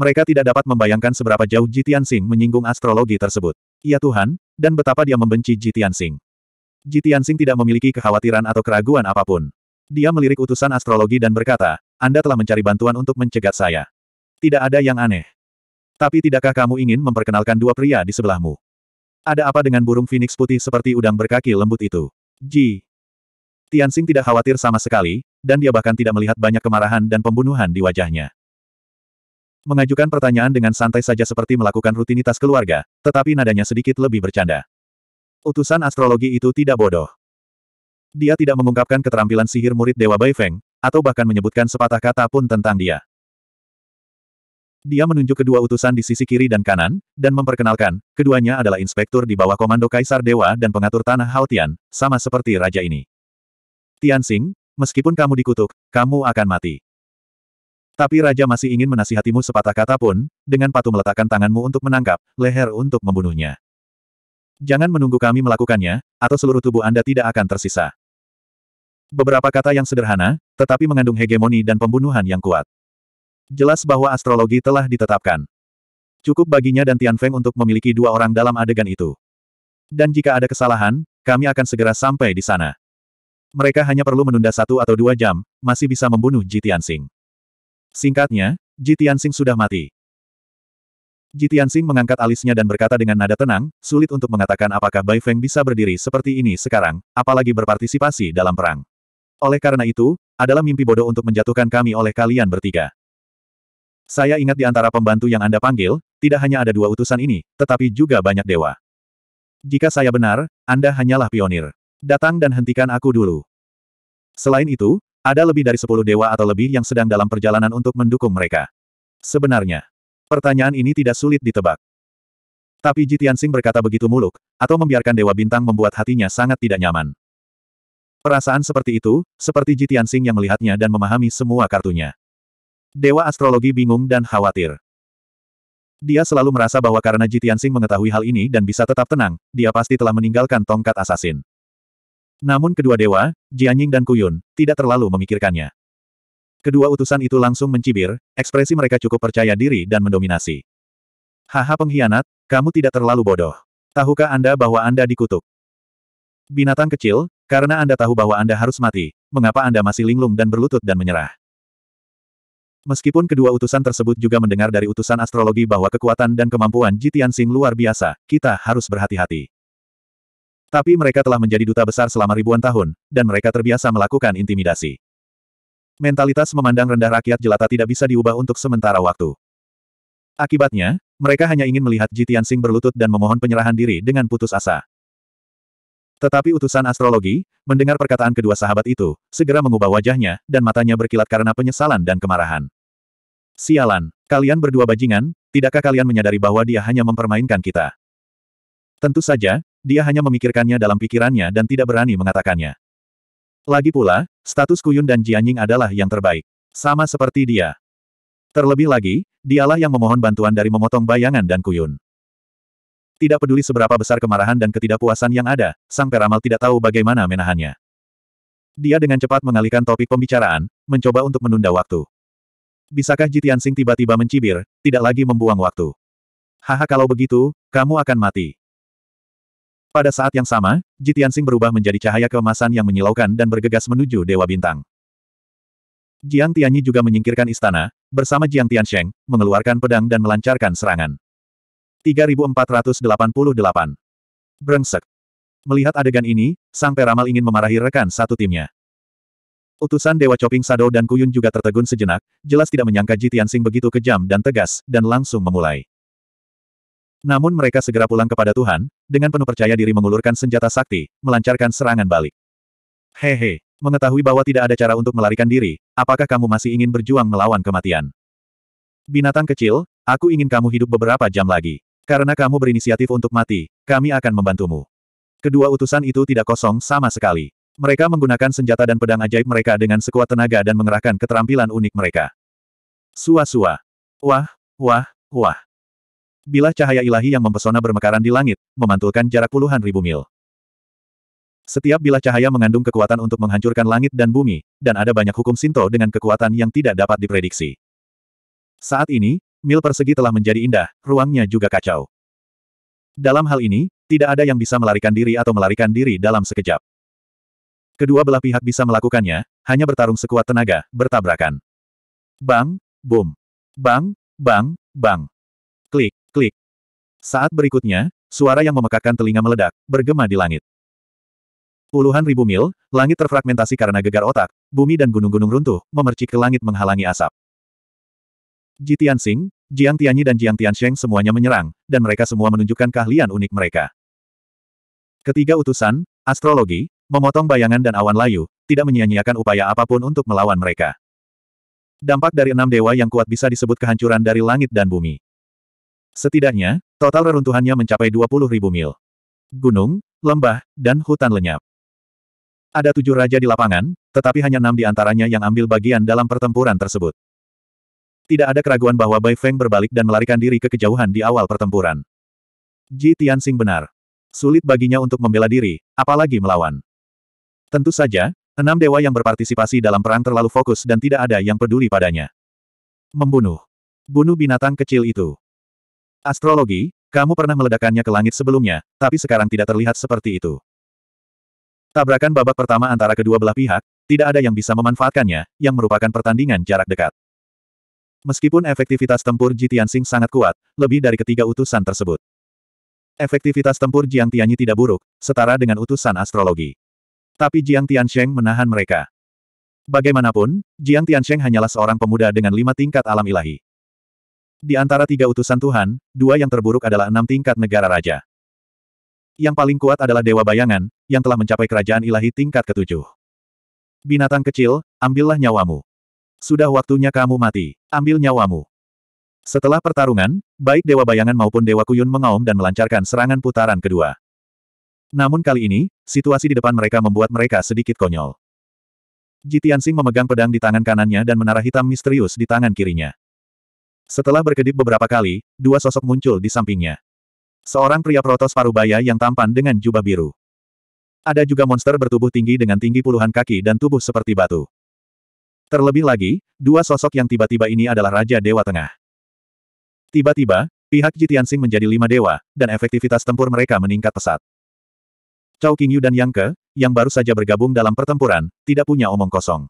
S1: Mereka tidak dapat membayangkan seberapa jauh Jitian Sing menyinggung astrologi tersebut. Ya Tuhan, dan betapa dia membenci Jitian Sing. Jitian Sing tidak memiliki kekhawatiran atau keraguan apapun. Dia melirik utusan astrologi dan berkata, Anda telah mencari bantuan untuk mencegat saya. Tidak ada yang aneh. Tapi tidakkah kamu ingin memperkenalkan dua pria di sebelahmu? Ada apa dengan burung phoenix putih seperti udang berkaki lembut itu? Ji. Tianxing tidak khawatir sama sekali, dan dia bahkan tidak melihat banyak kemarahan dan pembunuhan di wajahnya. Mengajukan pertanyaan dengan santai saja seperti melakukan rutinitas keluarga, tetapi nadanya sedikit lebih bercanda. Utusan astrologi itu tidak bodoh. Dia tidak mengungkapkan keterampilan sihir murid Dewa Bai Feng, atau bahkan menyebutkan sepatah kata pun tentang dia. Dia menunjuk kedua utusan di sisi kiri dan kanan, dan memperkenalkan, keduanya adalah inspektur di bawah komando Kaisar Dewa dan pengatur Tanah Haotian, sama seperti raja ini. Tianxing, meskipun kamu dikutuk, kamu akan mati. Tapi raja masih ingin menasihatimu sepatah kata pun, dengan patuh meletakkan tanganmu untuk menangkap, leher untuk membunuhnya. Jangan menunggu kami melakukannya, atau seluruh tubuh Anda tidak akan tersisa. Beberapa kata yang sederhana, tetapi mengandung hegemoni dan pembunuhan yang kuat jelas bahwa astrologi telah ditetapkan. Cukup baginya dan Tian Feng untuk memiliki dua orang dalam adegan itu. Dan jika ada kesalahan, kami akan segera sampai di sana. Mereka hanya perlu menunda satu atau dua jam, masih bisa membunuh Ji Tianxing. Singkatnya, Ji Tianxing sudah mati. Ji Tianxing mengangkat alisnya dan berkata dengan nada tenang, sulit untuk mengatakan apakah Bai Feng bisa berdiri seperti ini sekarang, apalagi berpartisipasi dalam perang. Oleh karena itu, adalah mimpi bodoh untuk menjatuhkan kami oleh kalian bertiga. Saya ingat di antara pembantu yang Anda panggil, tidak hanya ada dua utusan ini, tetapi juga banyak dewa. Jika saya benar, Anda hanyalah pionir. Datang dan hentikan aku dulu. Selain itu, ada lebih dari sepuluh dewa atau lebih yang sedang dalam perjalanan untuk mendukung mereka. Sebenarnya, pertanyaan ini tidak sulit ditebak. Tapi Jitian Sing berkata begitu muluk, atau membiarkan Dewa Bintang membuat hatinya sangat tidak nyaman. Perasaan seperti itu, seperti Jitian Sing yang melihatnya dan memahami semua kartunya. Dewa Astrologi bingung dan khawatir. Dia selalu merasa bahwa karena Ji mengetahui hal ini dan bisa tetap tenang, dia pasti telah meninggalkan tongkat asasin. Namun kedua dewa, Jianying dan Kuyun, tidak terlalu memikirkannya. Kedua utusan itu langsung mencibir, ekspresi mereka cukup percaya diri dan mendominasi. Haha pengkhianat, kamu tidak terlalu bodoh. Tahukah Anda bahwa Anda dikutuk? Binatang kecil, karena Anda tahu bahwa Anda harus mati, mengapa Anda masih linglung dan berlutut dan menyerah? Meskipun kedua utusan tersebut juga mendengar dari utusan astrologi bahwa kekuatan dan kemampuan Jitian Sing luar biasa, kita harus berhati-hati. Tapi mereka telah menjadi duta besar selama ribuan tahun, dan mereka terbiasa melakukan intimidasi. Mentalitas memandang rendah rakyat jelata tidak bisa diubah untuk sementara waktu. Akibatnya, mereka hanya ingin melihat Jitian Sing berlutut dan memohon penyerahan diri dengan putus asa. Tetapi utusan astrologi, mendengar perkataan kedua sahabat itu, segera mengubah wajahnya, dan matanya berkilat karena penyesalan dan kemarahan. Sialan, kalian berdua bajingan, tidakkah kalian menyadari bahwa dia hanya mempermainkan kita? Tentu saja, dia hanya memikirkannya dalam pikirannya dan tidak berani mengatakannya. Lagi pula, status Kuyun dan Jianying adalah yang terbaik. Sama seperti dia. Terlebih lagi, dialah yang memohon bantuan dari memotong bayangan dan Kuyun. Tidak peduli seberapa besar kemarahan dan ketidakpuasan yang ada, sang peramal tidak tahu bagaimana menahannya. Dia dengan cepat mengalihkan topik pembicaraan, mencoba untuk menunda waktu. Bisakah Jitian Sing tiba-tiba mencibir, tidak lagi membuang waktu? Haha kalau begitu, kamu akan mati. Pada saat yang sama, Jitian Sing berubah menjadi cahaya keemasan yang menyilaukan dan bergegas menuju Dewa Bintang. Jiang Tianyi juga menyingkirkan istana, bersama Jiang Tiansheng, mengeluarkan pedang dan melancarkan serangan. 3488. Brengsek. Melihat adegan ini, Sang Peramal ingin memarahi rekan satu timnya. Utusan Dewa Chopping Shadow dan Kuyun juga tertegun sejenak, jelas tidak menyangka Ji Tianxing begitu kejam dan tegas, dan langsung memulai. Namun mereka segera pulang kepada Tuhan, dengan penuh percaya diri mengulurkan senjata sakti, melancarkan serangan balik. Hehe, mengetahui bahwa tidak ada cara untuk melarikan diri, apakah kamu masih ingin berjuang melawan kematian? Binatang kecil, aku ingin kamu hidup beberapa jam lagi. Karena kamu berinisiatif untuk mati, kami akan membantumu. Kedua utusan itu tidak kosong sama sekali. Mereka menggunakan senjata dan pedang ajaib mereka dengan sekuat tenaga dan mengerahkan keterampilan unik mereka. Sua-sua. Wah, wah, wah. Bila cahaya ilahi yang mempesona bermekaran di langit, memantulkan jarak puluhan ribu mil. Setiap bila cahaya mengandung kekuatan untuk menghancurkan langit dan bumi, dan ada banyak hukum Sinto dengan kekuatan yang tidak dapat diprediksi. Saat ini, mil persegi telah menjadi indah, ruangnya juga kacau. Dalam hal ini, tidak ada yang bisa melarikan diri atau melarikan diri dalam sekejap. Kedua belah pihak bisa melakukannya, hanya bertarung sekuat tenaga, bertabrakan. Bang, boom. Bang, bang, bang. Klik, klik. Saat berikutnya, suara yang memekakkan telinga meledak, bergema di langit. Puluhan ribu mil, langit terfragmentasi karena gegar otak, bumi dan gunung-gunung runtuh, memercik ke langit menghalangi asap. Ji Tianxing, Jiang Tianyi dan Jiang Tiansheng semuanya menyerang, dan mereka semua menunjukkan keahlian unik mereka. Ketiga utusan, astrologi, memotong bayangan dan awan layu, tidak menyia-nyiakan upaya apapun untuk melawan mereka. Dampak dari enam dewa yang kuat bisa disebut kehancuran dari langit dan bumi. Setidaknya, total reruntuhannya mencapai 20.000 mil. Gunung, lembah, dan hutan lenyap. Ada tujuh raja di lapangan, tetapi hanya enam di antaranya yang ambil bagian dalam pertempuran tersebut. Tidak ada keraguan bahwa Bai Feng berbalik dan melarikan diri ke kejauhan di awal pertempuran. Ji Tianxing benar. Sulit baginya untuk membela diri, apalagi melawan. Tentu saja, enam dewa yang berpartisipasi dalam perang terlalu fokus dan tidak ada yang peduli padanya. Membunuh. Bunuh binatang kecil itu. Astrologi, kamu pernah meledakannya ke langit sebelumnya, tapi sekarang tidak terlihat seperti itu. Tabrakan babak pertama antara kedua belah pihak, tidak ada yang bisa memanfaatkannya, yang merupakan pertandingan jarak dekat. Meskipun efektivitas tempur Ji Tianxing sangat kuat, lebih dari ketiga utusan tersebut. Efektivitas tempur Jiang Tianyi tidak buruk, setara dengan utusan astrologi. Tapi Jiang Tiansheng menahan mereka. Bagaimanapun, Jiang Tiansheng hanyalah seorang pemuda dengan lima tingkat alam ilahi. Di antara tiga utusan Tuhan, dua yang terburuk adalah enam tingkat negara raja. Yang paling kuat adalah Dewa Bayangan, yang telah mencapai kerajaan ilahi tingkat ketujuh. Binatang kecil, ambillah nyawamu. Sudah waktunya kamu mati. Ambil nyawamu. Setelah pertarungan, baik Dewa Bayangan maupun Dewa Kuyun mengaum dan melancarkan serangan putaran kedua. Namun kali ini, situasi di depan mereka membuat mereka sedikit konyol. Jitian Sing memegang pedang di tangan kanannya dan menara hitam misterius di tangan kirinya. Setelah berkedip beberapa kali, dua sosok muncul di sampingnya. Seorang pria protos parubaya yang tampan dengan jubah biru. Ada juga monster bertubuh tinggi dengan tinggi puluhan kaki dan tubuh seperti batu. Terlebih lagi, dua sosok yang tiba-tiba ini adalah Raja Dewa Tengah. Tiba-tiba, pihak Jitiansing menjadi lima dewa, dan efektivitas tempur mereka meningkat pesat. Cao Qingyu dan Yang Ke, yang baru saja bergabung dalam pertempuran, tidak punya omong kosong.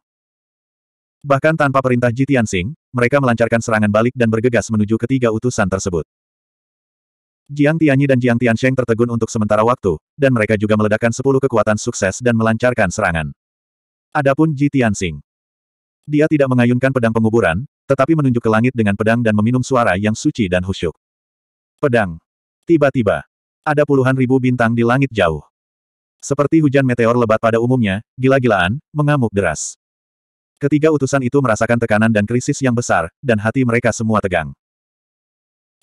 S1: Bahkan tanpa perintah Jitiansing, mereka melancarkan serangan balik dan bergegas menuju ketiga utusan tersebut. Jiang Tianyi dan Jiang Tiansheng tertegun untuk sementara waktu, dan mereka juga meledakkan sepuluh kekuatan sukses dan melancarkan serangan. Adapun Ji dia tidak mengayunkan pedang penguburan, tetapi menunjuk ke langit dengan pedang dan meminum suara yang suci dan khusyuk. Pedang. Tiba-tiba, ada puluhan ribu bintang di langit jauh. Seperti hujan meteor lebat pada umumnya, gila-gilaan, mengamuk deras. Ketiga utusan itu merasakan tekanan dan krisis yang besar, dan hati mereka semua tegang.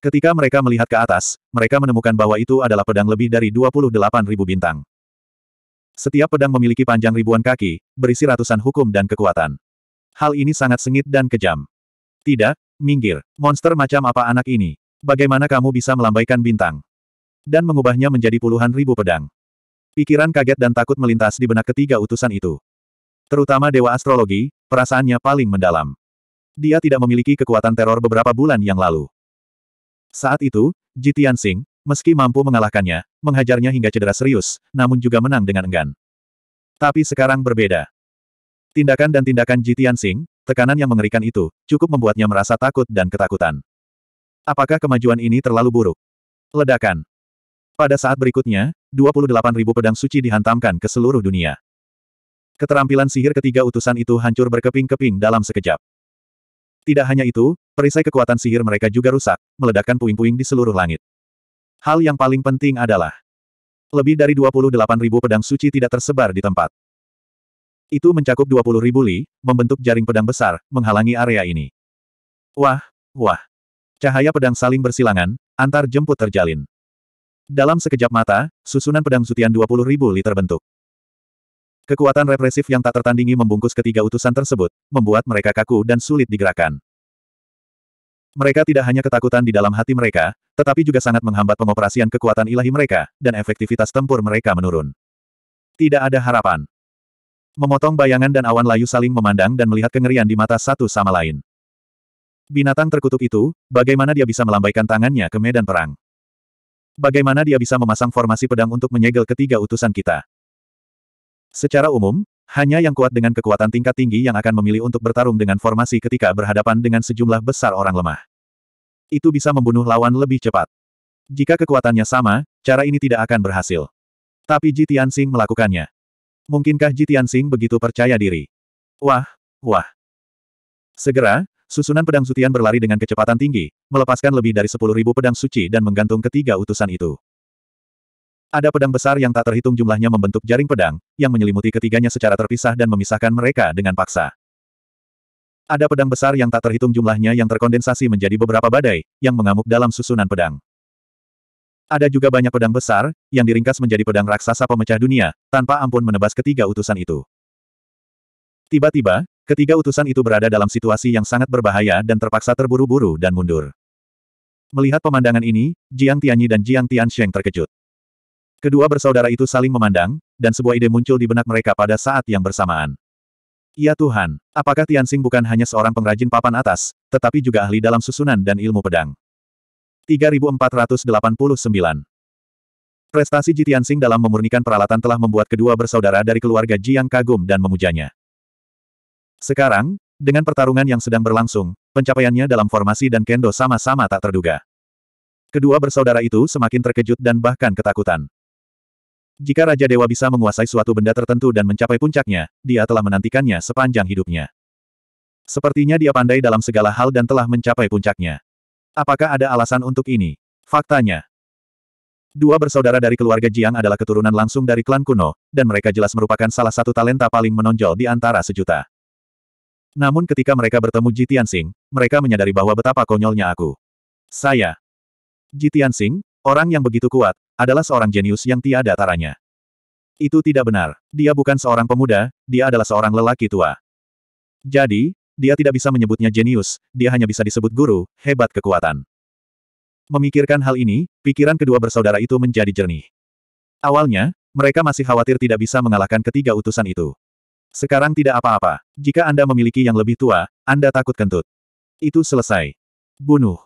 S1: Ketika mereka melihat ke atas, mereka menemukan bahwa itu adalah pedang lebih dari 28 ribu bintang. Setiap pedang memiliki panjang ribuan kaki, berisi ratusan hukum dan kekuatan. Hal ini sangat sengit dan kejam. Tidak, minggir. Monster macam apa anak ini? Bagaimana kamu bisa melambaikan bintang? Dan mengubahnya menjadi puluhan ribu pedang. Pikiran kaget dan takut melintas di benak ketiga utusan itu. Terutama Dewa Astrologi, perasaannya paling mendalam. Dia tidak memiliki kekuatan teror beberapa bulan yang lalu. Saat itu, Jitian Sing, meski mampu mengalahkannya, menghajarnya hingga cedera serius, namun juga menang dengan enggan. Tapi sekarang berbeda. Tindakan dan tindakan Jitian Sing, tekanan yang mengerikan itu, cukup membuatnya merasa takut dan ketakutan. Apakah kemajuan ini terlalu buruk? Ledakan. Pada saat berikutnya, 28.000 pedang suci dihantamkan ke seluruh dunia. Keterampilan sihir ketiga utusan itu hancur berkeping-keping dalam sekejap. Tidak hanya itu, perisai kekuatan sihir mereka juga rusak, meledakkan puing-puing di seluruh langit. Hal yang paling penting adalah lebih dari 28.000 pedang suci tidak tersebar di tempat. Itu mencakup 20 ribu li, membentuk jaring pedang besar, menghalangi area ini. Wah, wah. Cahaya pedang saling bersilangan, antar jemput terjalin. Dalam sekejap mata, susunan pedang zutian 20 ribu li terbentuk. Kekuatan represif yang tak tertandingi membungkus ketiga utusan tersebut, membuat mereka kaku dan sulit digerakkan. Mereka tidak hanya ketakutan di dalam hati mereka, tetapi juga sangat menghambat pengoperasian kekuatan ilahi mereka, dan efektivitas tempur mereka menurun. Tidak ada harapan. Memotong bayangan dan awan layu saling memandang dan melihat kengerian di mata satu sama lain. Binatang terkutuk itu, bagaimana dia bisa melambaikan tangannya ke medan perang? Bagaimana dia bisa memasang formasi pedang untuk menyegel ketiga utusan kita? Secara umum, hanya yang kuat dengan kekuatan tingkat tinggi yang akan memilih untuk bertarung dengan formasi ketika berhadapan dengan sejumlah besar orang lemah. Itu bisa membunuh lawan lebih cepat. Jika kekuatannya sama, cara ini tidak akan berhasil. Tapi Ji Tianxing melakukannya. Mungkinkah Jitian Sing begitu percaya diri? Wah, wah. Segera, susunan pedang sutian berlari dengan kecepatan tinggi, melepaskan lebih dari sepuluh ribu pedang suci dan menggantung ketiga utusan itu. Ada pedang besar yang tak terhitung jumlahnya membentuk jaring pedang, yang menyelimuti ketiganya secara terpisah dan memisahkan mereka dengan paksa. Ada pedang besar yang tak terhitung jumlahnya yang terkondensasi menjadi beberapa badai, yang mengamuk dalam susunan pedang. Ada juga banyak pedang besar, yang diringkas menjadi pedang raksasa pemecah dunia, tanpa ampun menebas ketiga utusan itu. Tiba-tiba, ketiga utusan itu berada dalam situasi yang sangat berbahaya dan terpaksa terburu-buru dan mundur. Melihat pemandangan ini, Jiang Tianyi dan Jiang Tiansheng terkejut. Kedua bersaudara itu saling memandang, dan sebuah ide muncul di benak mereka pada saat yang bersamaan. Ya Tuhan, apakah Tianxing bukan hanya seorang pengrajin papan atas, tetapi juga ahli dalam susunan dan ilmu pedang? 3489. Prestasi Ji Tianxing dalam memurnikan peralatan telah membuat kedua bersaudara dari keluarga Jiang kagum dan memujanya. Sekarang, dengan pertarungan yang sedang berlangsung, pencapaiannya dalam formasi dan kendo sama-sama tak terduga. Kedua bersaudara itu semakin terkejut dan bahkan ketakutan. Jika Raja Dewa bisa menguasai suatu benda tertentu dan mencapai puncaknya, dia telah menantikannya sepanjang hidupnya. Sepertinya dia pandai dalam segala hal dan telah mencapai puncaknya. Apakah ada alasan untuk ini? Faktanya. Dua bersaudara dari keluarga Jiang adalah keturunan langsung dari klan kuno, dan mereka jelas merupakan salah satu talenta paling menonjol di antara sejuta. Namun ketika mereka bertemu Ji Tianxing, mereka menyadari bahwa betapa konyolnya aku. Saya. Ji Tianxing, orang yang begitu kuat, adalah seorang jenius yang tiada taranya. Itu tidak benar. Dia bukan seorang pemuda, dia adalah seorang lelaki tua. Jadi, dia tidak bisa menyebutnya jenius, dia hanya bisa disebut guru, hebat kekuatan. Memikirkan hal ini, pikiran kedua bersaudara itu menjadi jernih. Awalnya, mereka masih khawatir tidak bisa mengalahkan ketiga utusan itu. Sekarang tidak apa-apa. Jika Anda memiliki yang lebih tua, Anda takut kentut. Itu selesai. Bunuh.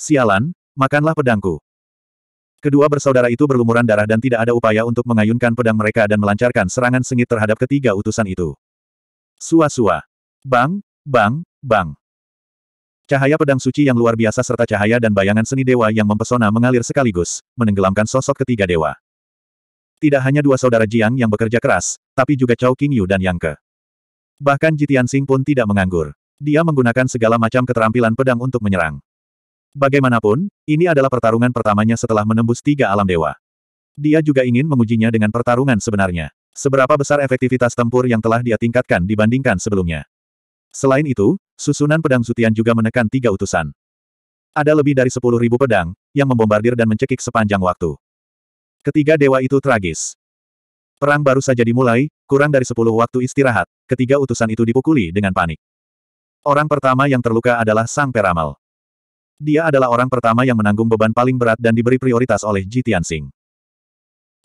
S1: Sialan, makanlah pedangku. Kedua bersaudara itu berlumuran darah dan tidak ada upaya untuk mengayunkan pedang mereka dan melancarkan serangan sengit terhadap ketiga utusan itu. Sua-sua. Bang, Bang, bang. Cahaya pedang suci yang luar biasa serta cahaya dan bayangan seni dewa yang mempesona mengalir sekaligus, menenggelamkan sosok ketiga dewa. Tidak hanya dua saudara Jiang yang bekerja keras, tapi juga Chao Yu dan Yang Ke. Bahkan Jitian Sing pun tidak menganggur. Dia menggunakan segala macam keterampilan pedang untuk menyerang. Bagaimanapun, ini adalah pertarungan pertamanya setelah menembus tiga alam dewa. Dia juga ingin mengujinya dengan pertarungan sebenarnya. Seberapa besar efektivitas tempur yang telah dia tingkatkan dibandingkan sebelumnya. Selain itu, susunan pedang Zutian juga menekan tiga utusan. Ada lebih dari sepuluh ribu pedang, yang membombardir dan mencekik sepanjang waktu. Ketiga dewa itu tragis. Perang baru saja dimulai, kurang dari sepuluh waktu istirahat, ketiga utusan itu dipukuli dengan panik. Orang pertama yang terluka adalah Sang Peramal. Dia adalah orang pertama yang menanggung beban paling berat dan diberi prioritas oleh Jitian Tianxing.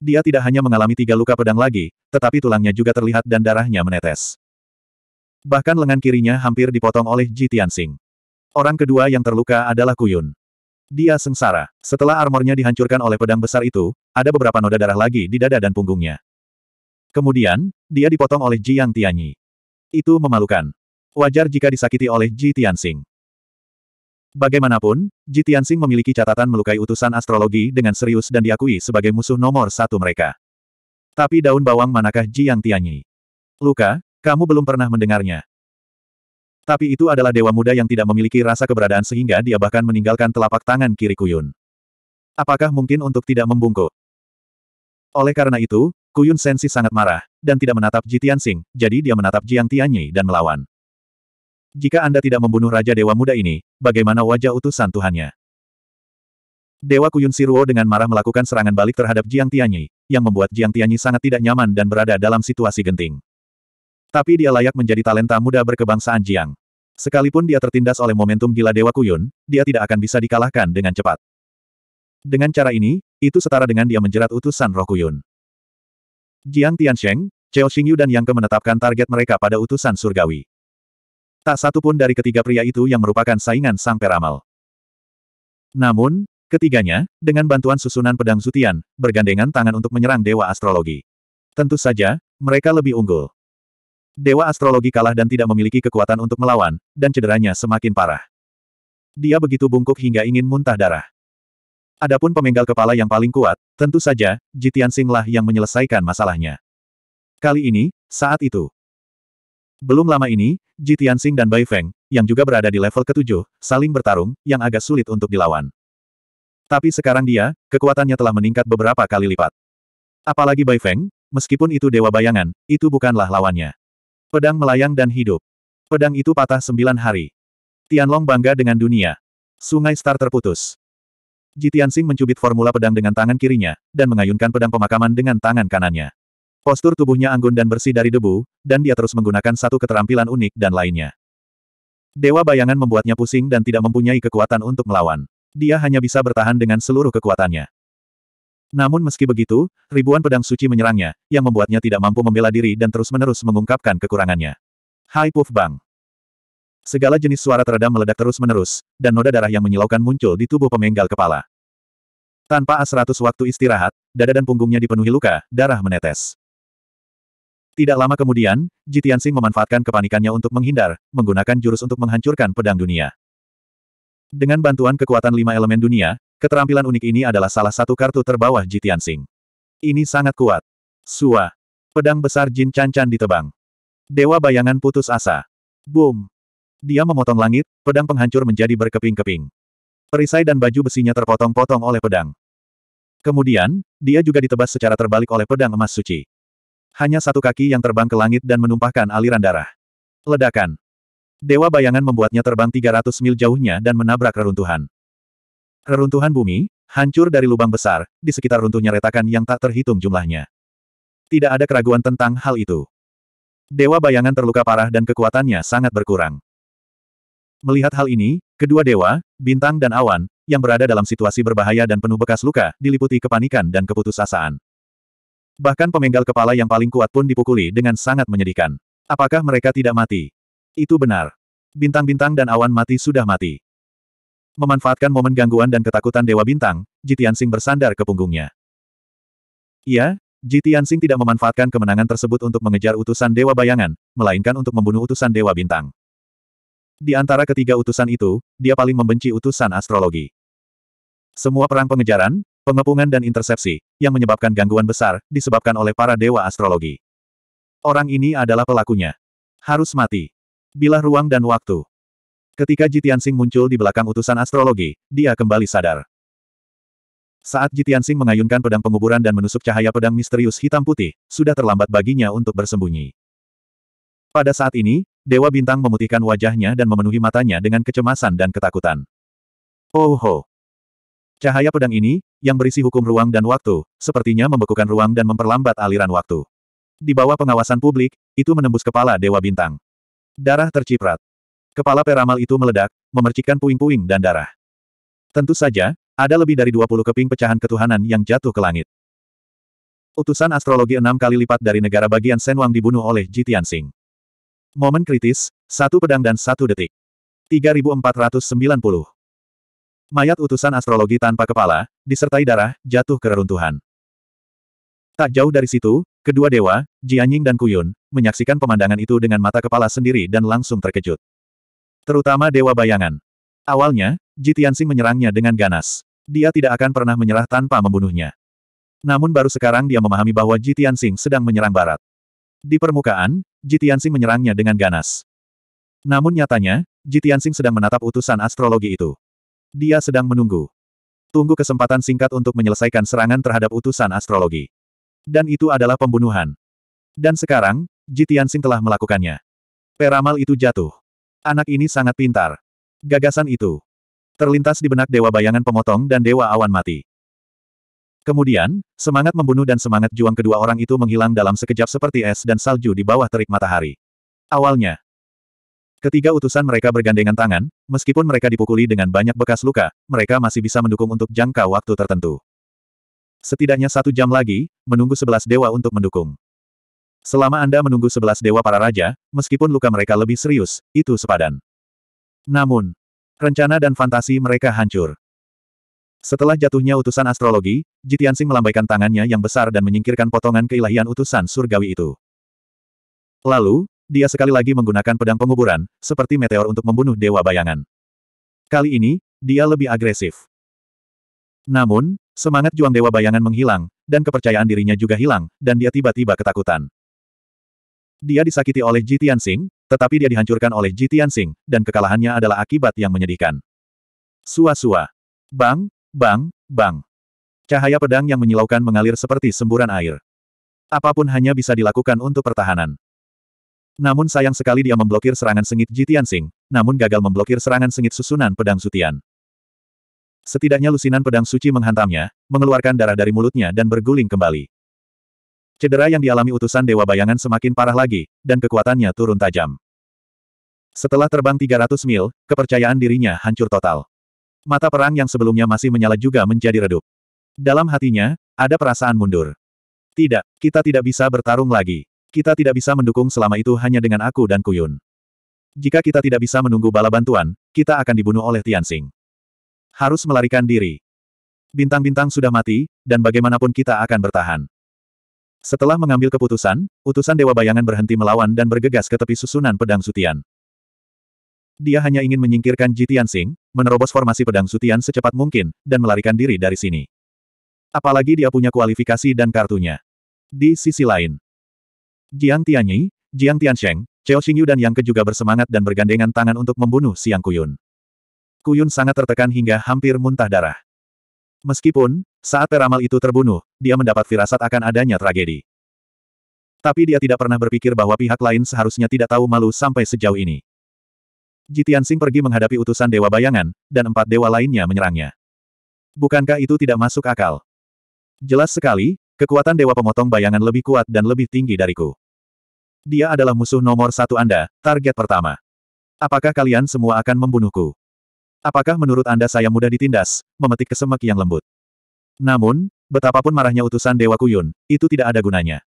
S1: Dia tidak hanya mengalami tiga luka pedang lagi, tetapi tulangnya juga terlihat dan darahnya menetes. Bahkan lengan kirinya hampir dipotong oleh Ji Tianxing. Orang kedua yang terluka adalah Kuyun. Dia sengsara. Setelah armornya dihancurkan oleh pedang besar itu, ada beberapa noda darah lagi di dada dan punggungnya. Kemudian, dia dipotong oleh Ji Yang Tianyi. Itu memalukan. Wajar jika disakiti oleh Ji Tianxing. Bagaimanapun, Ji Tianxing memiliki catatan melukai utusan astrologi dengan serius dan diakui sebagai musuh nomor satu mereka. Tapi daun bawang manakah Ji Yang Tianyi? Luka, kamu belum pernah mendengarnya. Tapi itu adalah dewa muda yang tidak memiliki rasa keberadaan sehingga dia bahkan meninggalkan telapak tangan kiri Kuyun. Apakah mungkin untuk tidak membungkuk? Oleh karena itu, Kuyun Sensi sangat marah, dan tidak menatap Ji Tianxing, jadi dia menatap Jiang Tianyi dan melawan. Jika Anda tidak membunuh Raja Dewa Muda ini, bagaimana wajah utusan Tuhannya? Dewa Kuyun Siruo dengan marah melakukan serangan balik terhadap Jiang Tianyi, yang membuat Jiang Tianyi sangat tidak nyaman dan berada dalam situasi genting. Tapi dia layak menjadi talenta muda berkebangsaan Jiang. Sekalipun dia tertindas oleh momentum gila Dewa Kuyun, dia tidak akan bisa dikalahkan dengan cepat. Dengan cara ini, itu setara dengan dia menjerat utusan roh Kuyun. Jiang Tiansheng, Cheo Xingyu dan Yang Ke menetapkan target mereka pada utusan surgawi. Tak satu pun dari ketiga pria itu yang merupakan saingan sang peramal. Namun, ketiganya, dengan bantuan susunan pedang Zutian, bergandengan tangan untuk menyerang Dewa Astrologi. Tentu saja, mereka lebih unggul. Dewa astrologi kalah dan tidak memiliki kekuatan untuk melawan, dan cederanya semakin parah. Dia begitu bungkuk hingga ingin muntah darah. Adapun pemenggal kepala yang paling kuat, tentu saja, Jitian Singlah yang menyelesaikan masalahnya. Kali ini, saat itu. Belum lama ini, Jitian Sing dan Bai Feng, yang juga berada di level ketujuh, saling bertarung, yang agak sulit untuk dilawan. Tapi sekarang dia, kekuatannya telah meningkat beberapa kali lipat. Apalagi Bai Feng, meskipun itu dewa bayangan, itu bukanlah lawannya. Pedang melayang dan hidup. Pedang itu patah sembilan hari. Tianlong bangga dengan dunia. Sungai Star terputus. Jitiansing mencubit formula pedang dengan tangan kirinya, dan mengayunkan pedang pemakaman dengan tangan kanannya. Postur tubuhnya anggun dan bersih dari debu, dan dia terus menggunakan satu keterampilan unik dan lainnya. Dewa bayangan membuatnya pusing dan tidak mempunyai kekuatan untuk melawan. Dia hanya bisa bertahan dengan seluruh kekuatannya. Namun meski begitu, ribuan pedang suci menyerangnya, yang membuatnya tidak mampu membela diri dan terus-menerus mengungkapkan kekurangannya. Hai Puff Bang! Segala jenis suara teredam meledak terus-menerus, dan noda darah yang menyilaukan muncul di tubuh pemenggal kepala. Tanpa seratus waktu istirahat, dada dan punggungnya dipenuhi luka, darah menetes. Tidak lama kemudian, Jitiansing memanfaatkan kepanikannya untuk menghindar, menggunakan jurus untuk menghancurkan pedang dunia. Dengan bantuan kekuatan lima elemen dunia, Keterampilan unik ini adalah salah satu kartu terbawah Jitian Sing. Ini sangat kuat. Sua. Pedang besar Jin Cancan ditebang. Dewa bayangan putus asa. Boom. Dia memotong langit, pedang penghancur menjadi berkeping-keping. Perisai dan baju besinya terpotong-potong oleh pedang. Kemudian, dia juga ditebas secara terbalik oleh pedang emas suci. Hanya satu kaki yang terbang ke langit dan menumpahkan aliran darah. Ledakan. Dewa bayangan membuatnya terbang 300 mil jauhnya dan menabrak reruntuhan. Reruntuhan bumi, hancur dari lubang besar, di sekitar runtuhnya retakan yang tak terhitung jumlahnya. Tidak ada keraguan tentang hal itu. Dewa bayangan terluka parah dan kekuatannya sangat berkurang. Melihat hal ini, kedua dewa, bintang dan awan, yang berada dalam situasi berbahaya dan penuh bekas luka, diliputi kepanikan dan keputusasaan. Bahkan pemenggal kepala yang paling kuat pun dipukuli dengan sangat menyedihkan. Apakah mereka tidak mati? Itu benar. Bintang-bintang dan awan mati sudah mati. Memanfaatkan momen gangguan dan ketakutan Dewa Bintang, Jitiansing bersandar ke punggungnya. Iya, Jitiansing tidak memanfaatkan kemenangan tersebut untuk mengejar utusan Dewa Bayangan, melainkan untuk membunuh utusan Dewa Bintang. Di antara ketiga utusan itu, dia paling membenci utusan astrologi. Semua perang pengejaran, pengepungan dan intersepsi, yang menyebabkan gangguan besar, disebabkan oleh para dewa astrologi. Orang ini adalah pelakunya. Harus mati. Bila ruang dan waktu. Ketika Jitian Jitiansing muncul di belakang utusan astrologi, dia kembali sadar. Saat Jitian Jitiansing mengayunkan pedang penguburan dan menusuk cahaya pedang misterius hitam putih, sudah terlambat baginya untuk bersembunyi. Pada saat ini, Dewa Bintang memutihkan wajahnya dan memenuhi matanya dengan kecemasan dan ketakutan. Oh ho! Cahaya pedang ini, yang berisi hukum ruang dan waktu, sepertinya membekukan ruang dan memperlambat aliran waktu. Di bawah pengawasan publik, itu menembus kepala Dewa Bintang. Darah terciprat. Kepala peramal itu meledak, memercikkan puing-puing dan darah. Tentu saja, ada lebih dari 20 keping pecahan ketuhanan yang jatuh ke langit. Utusan astrologi enam kali lipat dari negara bagian Senwang dibunuh oleh Ji Tianxing. Momen kritis, satu pedang dan satu detik. 3490. Mayat utusan astrologi tanpa kepala, disertai darah, jatuh ke reruntuhan. Tak jauh dari situ, kedua dewa, Jianying dan Kuyun, menyaksikan pemandangan itu dengan mata kepala sendiri dan langsung terkejut. Terutama Dewa Bayangan. Awalnya, Jitiansing menyerangnya dengan ganas. Dia tidak akan pernah menyerah tanpa membunuhnya. Namun baru sekarang dia memahami bahwa Jitiansing sedang menyerang barat. Di permukaan, Jitiansing menyerangnya dengan ganas. Namun nyatanya, Jitiansing sedang menatap utusan astrologi itu. Dia sedang menunggu. Tunggu kesempatan singkat untuk menyelesaikan serangan terhadap utusan astrologi. Dan itu adalah pembunuhan. Dan sekarang, Jitiansing telah melakukannya. Peramal itu jatuh. Anak ini sangat pintar. Gagasan itu terlintas di benak Dewa Bayangan Pemotong dan Dewa Awan Mati. Kemudian, semangat membunuh dan semangat juang kedua orang itu menghilang dalam sekejap seperti es dan salju di bawah terik matahari. Awalnya, ketiga utusan mereka bergandengan tangan, meskipun mereka dipukuli dengan banyak bekas luka, mereka masih bisa mendukung untuk jangka waktu tertentu. Setidaknya satu jam lagi, menunggu sebelas dewa untuk mendukung. Selama Anda menunggu sebelas dewa para raja, meskipun luka mereka lebih serius, itu sepadan. Namun, rencana dan fantasi mereka hancur. Setelah jatuhnya utusan astrologi, Jitiansing melambaikan tangannya yang besar dan menyingkirkan potongan keilahian utusan surgawi itu. Lalu, dia sekali lagi menggunakan pedang penguburan, seperti meteor untuk membunuh dewa bayangan. Kali ini, dia lebih agresif. Namun, semangat juang dewa bayangan menghilang, dan kepercayaan dirinya juga hilang, dan dia tiba-tiba ketakutan. Dia disakiti oleh Ji Tianxing, tetapi dia dihancurkan oleh Ji Tianxing, dan kekalahannya adalah akibat yang menyedihkan. Sua-sua. Bang, bang, bang. Cahaya pedang yang menyilaukan mengalir seperti semburan air. Apapun hanya bisa dilakukan untuk pertahanan. Namun sayang sekali dia memblokir serangan sengit Ji Tianxing, namun gagal memblokir serangan sengit susunan pedang sutian. Setidaknya lusinan pedang suci menghantamnya, mengeluarkan darah dari mulutnya dan berguling kembali. Cedera yang dialami utusan Dewa Bayangan semakin parah lagi, dan kekuatannya turun tajam. Setelah terbang 300 mil, kepercayaan dirinya hancur total. Mata perang yang sebelumnya masih menyala juga menjadi redup. Dalam hatinya, ada perasaan mundur. Tidak, kita tidak bisa bertarung lagi. Kita tidak bisa mendukung selama itu hanya dengan aku dan Kuyun. Jika kita tidak bisa menunggu bala bantuan, kita akan dibunuh oleh Tianxing. Harus melarikan diri. Bintang-bintang sudah mati, dan bagaimanapun kita akan bertahan. Setelah mengambil keputusan, utusan Dewa Bayangan berhenti melawan dan bergegas ke tepi susunan pedang Sutian. Dia hanya ingin menyingkirkan Ji Tianxing, menerobos formasi pedang Sutian secepat mungkin, dan melarikan diri dari sini. Apalagi dia punya kualifikasi dan kartunya. Di sisi lain, Jiang Tianyi, Jiang Tiansheng, Cheo Xingyu dan Yang Ke juga bersemangat dan bergandengan tangan untuk membunuh Siang Kuyun. Kuyun sangat tertekan hingga hampir muntah darah. Meskipun, saat peramal itu terbunuh, dia mendapat firasat akan adanya tragedi. Tapi dia tidak pernah berpikir bahwa pihak lain seharusnya tidak tahu malu sampai sejauh ini. Jitian Sing pergi menghadapi utusan Dewa Bayangan, dan empat dewa lainnya menyerangnya. Bukankah itu tidak masuk akal? Jelas sekali, kekuatan Dewa Pemotong Bayangan lebih kuat dan lebih tinggi dariku. Dia adalah musuh nomor satu Anda, target pertama. Apakah kalian semua akan membunuhku? Apakah menurut Anda saya mudah ditindas, memetik kesemek yang lembut? Namun, betapapun marahnya utusan Dewa Kuyun, itu tidak ada gunanya.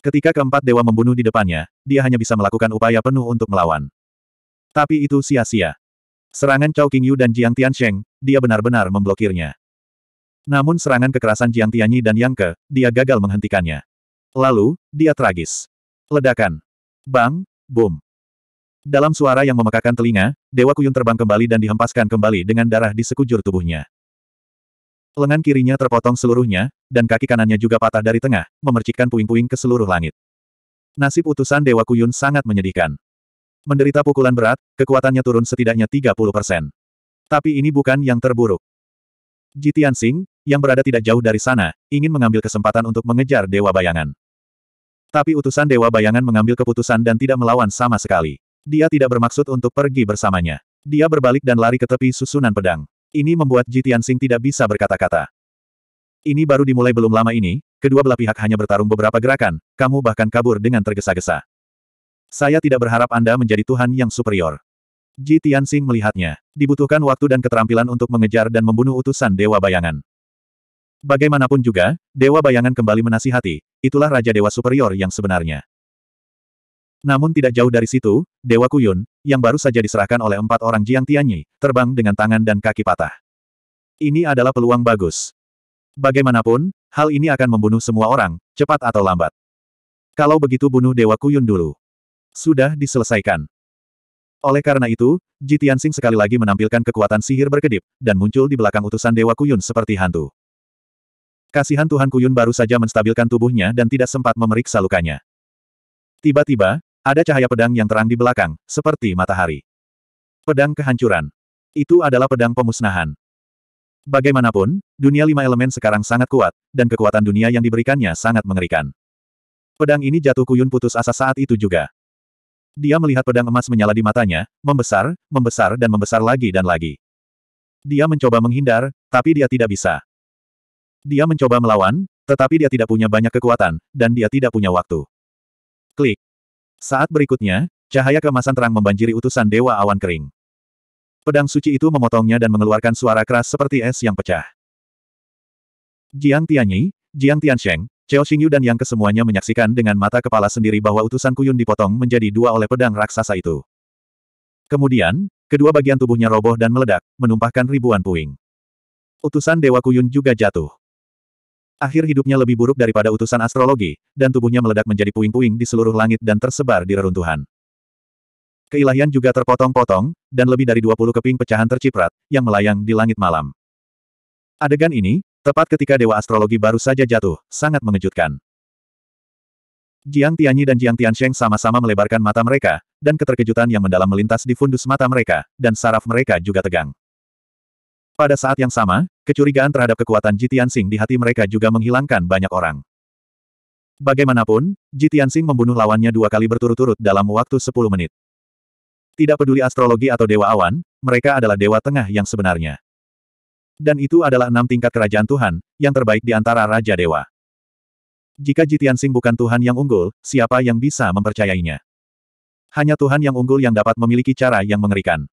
S1: Ketika keempat dewa membunuh di depannya, dia hanya bisa melakukan upaya penuh untuk melawan. Tapi itu sia-sia. Serangan Cao Qingyu dan Jiang Tiansheng, dia benar-benar memblokirnya. Namun serangan kekerasan Jiang Tianyi dan Yang Ke, dia gagal menghentikannya. Lalu, dia tragis. Ledakan. Bang, boom. Dalam suara yang memekakan telinga, Dewa Kuyun terbang kembali dan dihempaskan kembali dengan darah di sekujur tubuhnya. Lengan kirinya terpotong seluruhnya, dan kaki kanannya juga patah dari tengah, memercikkan puing-puing ke seluruh langit. Nasib utusan Dewa Kuyun sangat menyedihkan. Menderita pukulan berat, kekuatannya turun setidaknya 30 persen. Tapi ini bukan yang terburuk. Jitian Singh, yang berada tidak jauh dari sana, ingin mengambil kesempatan untuk mengejar Dewa Bayangan. Tapi utusan Dewa Bayangan mengambil keputusan dan tidak melawan sama sekali. Dia tidak bermaksud untuk pergi bersamanya. Dia berbalik dan lari ke tepi susunan pedang. Ini membuat Ji Tianxing tidak bisa berkata-kata. Ini baru dimulai belum lama ini, kedua belah pihak hanya bertarung beberapa gerakan, kamu bahkan kabur dengan tergesa-gesa. Saya tidak berharap Anda menjadi Tuhan yang superior. Ji Tianxing melihatnya. Dibutuhkan waktu dan keterampilan untuk mengejar dan membunuh utusan Dewa Bayangan. Bagaimanapun juga, Dewa Bayangan kembali menasihati, itulah Raja Dewa Superior yang sebenarnya. Namun tidak jauh dari situ, Dewa Kuyun, yang baru saja diserahkan oleh empat orang Jiang Tianyi, terbang dengan tangan dan kaki patah. Ini adalah peluang bagus. Bagaimanapun, hal ini akan membunuh semua orang, cepat atau lambat. Kalau begitu bunuh Dewa Kuyun dulu. Sudah diselesaikan. Oleh karena itu, Ji Tianxing sekali lagi menampilkan kekuatan sihir berkedip, dan muncul di belakang utusan Dewa Kuyun seperti hantu. Kasihan Tuhan Kuyun baru saja menstabilkan tubuhnya dan tidak sempat memeriksa lukanya. Tiba-tiba, ada cahaya pedang yang terang di belakang, seperti matahari. Pedang kehancuran. Itu adalah pedang pemusnahan. Bagaimanapun, dunia lima elemen sekarang sangat kuat, dan kekuatan dunia yang diberikannya sangat mengerikan. Pedang ini jatuh kuyun putus asa saat itu juga. Dia melihat pedang emas menyala di matanya, membesar, membesar dan membesar lagi dan lagi. Dia mencoba menghindar, tapi dia tidak bisa. Dia mencoba melawan, tetapi dia tidak punya banyak kekuatan, dan dia tidak punya waktu. Saat berikutnya, cahaya kemasan terang membanjiri utusan Dewa Awan Kering. Pedang suci itu memotongnya dan mengeluarkan suara keras seperti es yang pecah. Jiang Tianyi, Jiang Tiansheng, Cheo Xingyu dan yang kesemuanya menyaksikan dengan mata kepala sendiri bahwa utusan Kuyun dipotong menjadi dua oleh pedang raksasa itu. Kemudian, kedua bagian tubuhnya roboh dan meledak, menumpahkan ribuan puing. Utusan Dewa Kuyun juga jatuh. Akhir hidupnya lebih buruk daripada utusan astrologi, dan tubuhnya meledak menjadi puing-puing di seluruh langit dan tersebar di reruntuhan. Keilahian juga terpotong-potong, dan lebih dari 20 keping pecahan terciprat, yang melayang di langit malam. Adegan ini, tepat ketika Dewa Astrologi baru saja jatuh, sangat mengejutkan. Jiang Tianyi dan Jiang Tiansheng sama-sama melebarkan mata mereka, dan keterkejutan yang mendalam melintas di fundus mata mereka, dan saraf mereka juga tegang. Pada saat yang sama, kecurigaan terhadap kekuatan Jitian Sing di hati mereka juga menghilangkan banyak orang. Bagaimanapun, Jitian Sing membunuh lawannya dua kali berturut-turut dalam waktu 10 menit. Tidak peduli astrologi atau dewa awan, mereka adalah dewa tengah yang sebenarnya. Dan itu adalah enam tingkat kerajaan Tuhan, yang terbaik di antara Raja Dewa. Jika Jitian Sing bukan Tuhan yang unggul, siapa yang bisa mempercayainya? Hanya Tuhan yang unggul yang dapat memiliki cara yang mengerikan.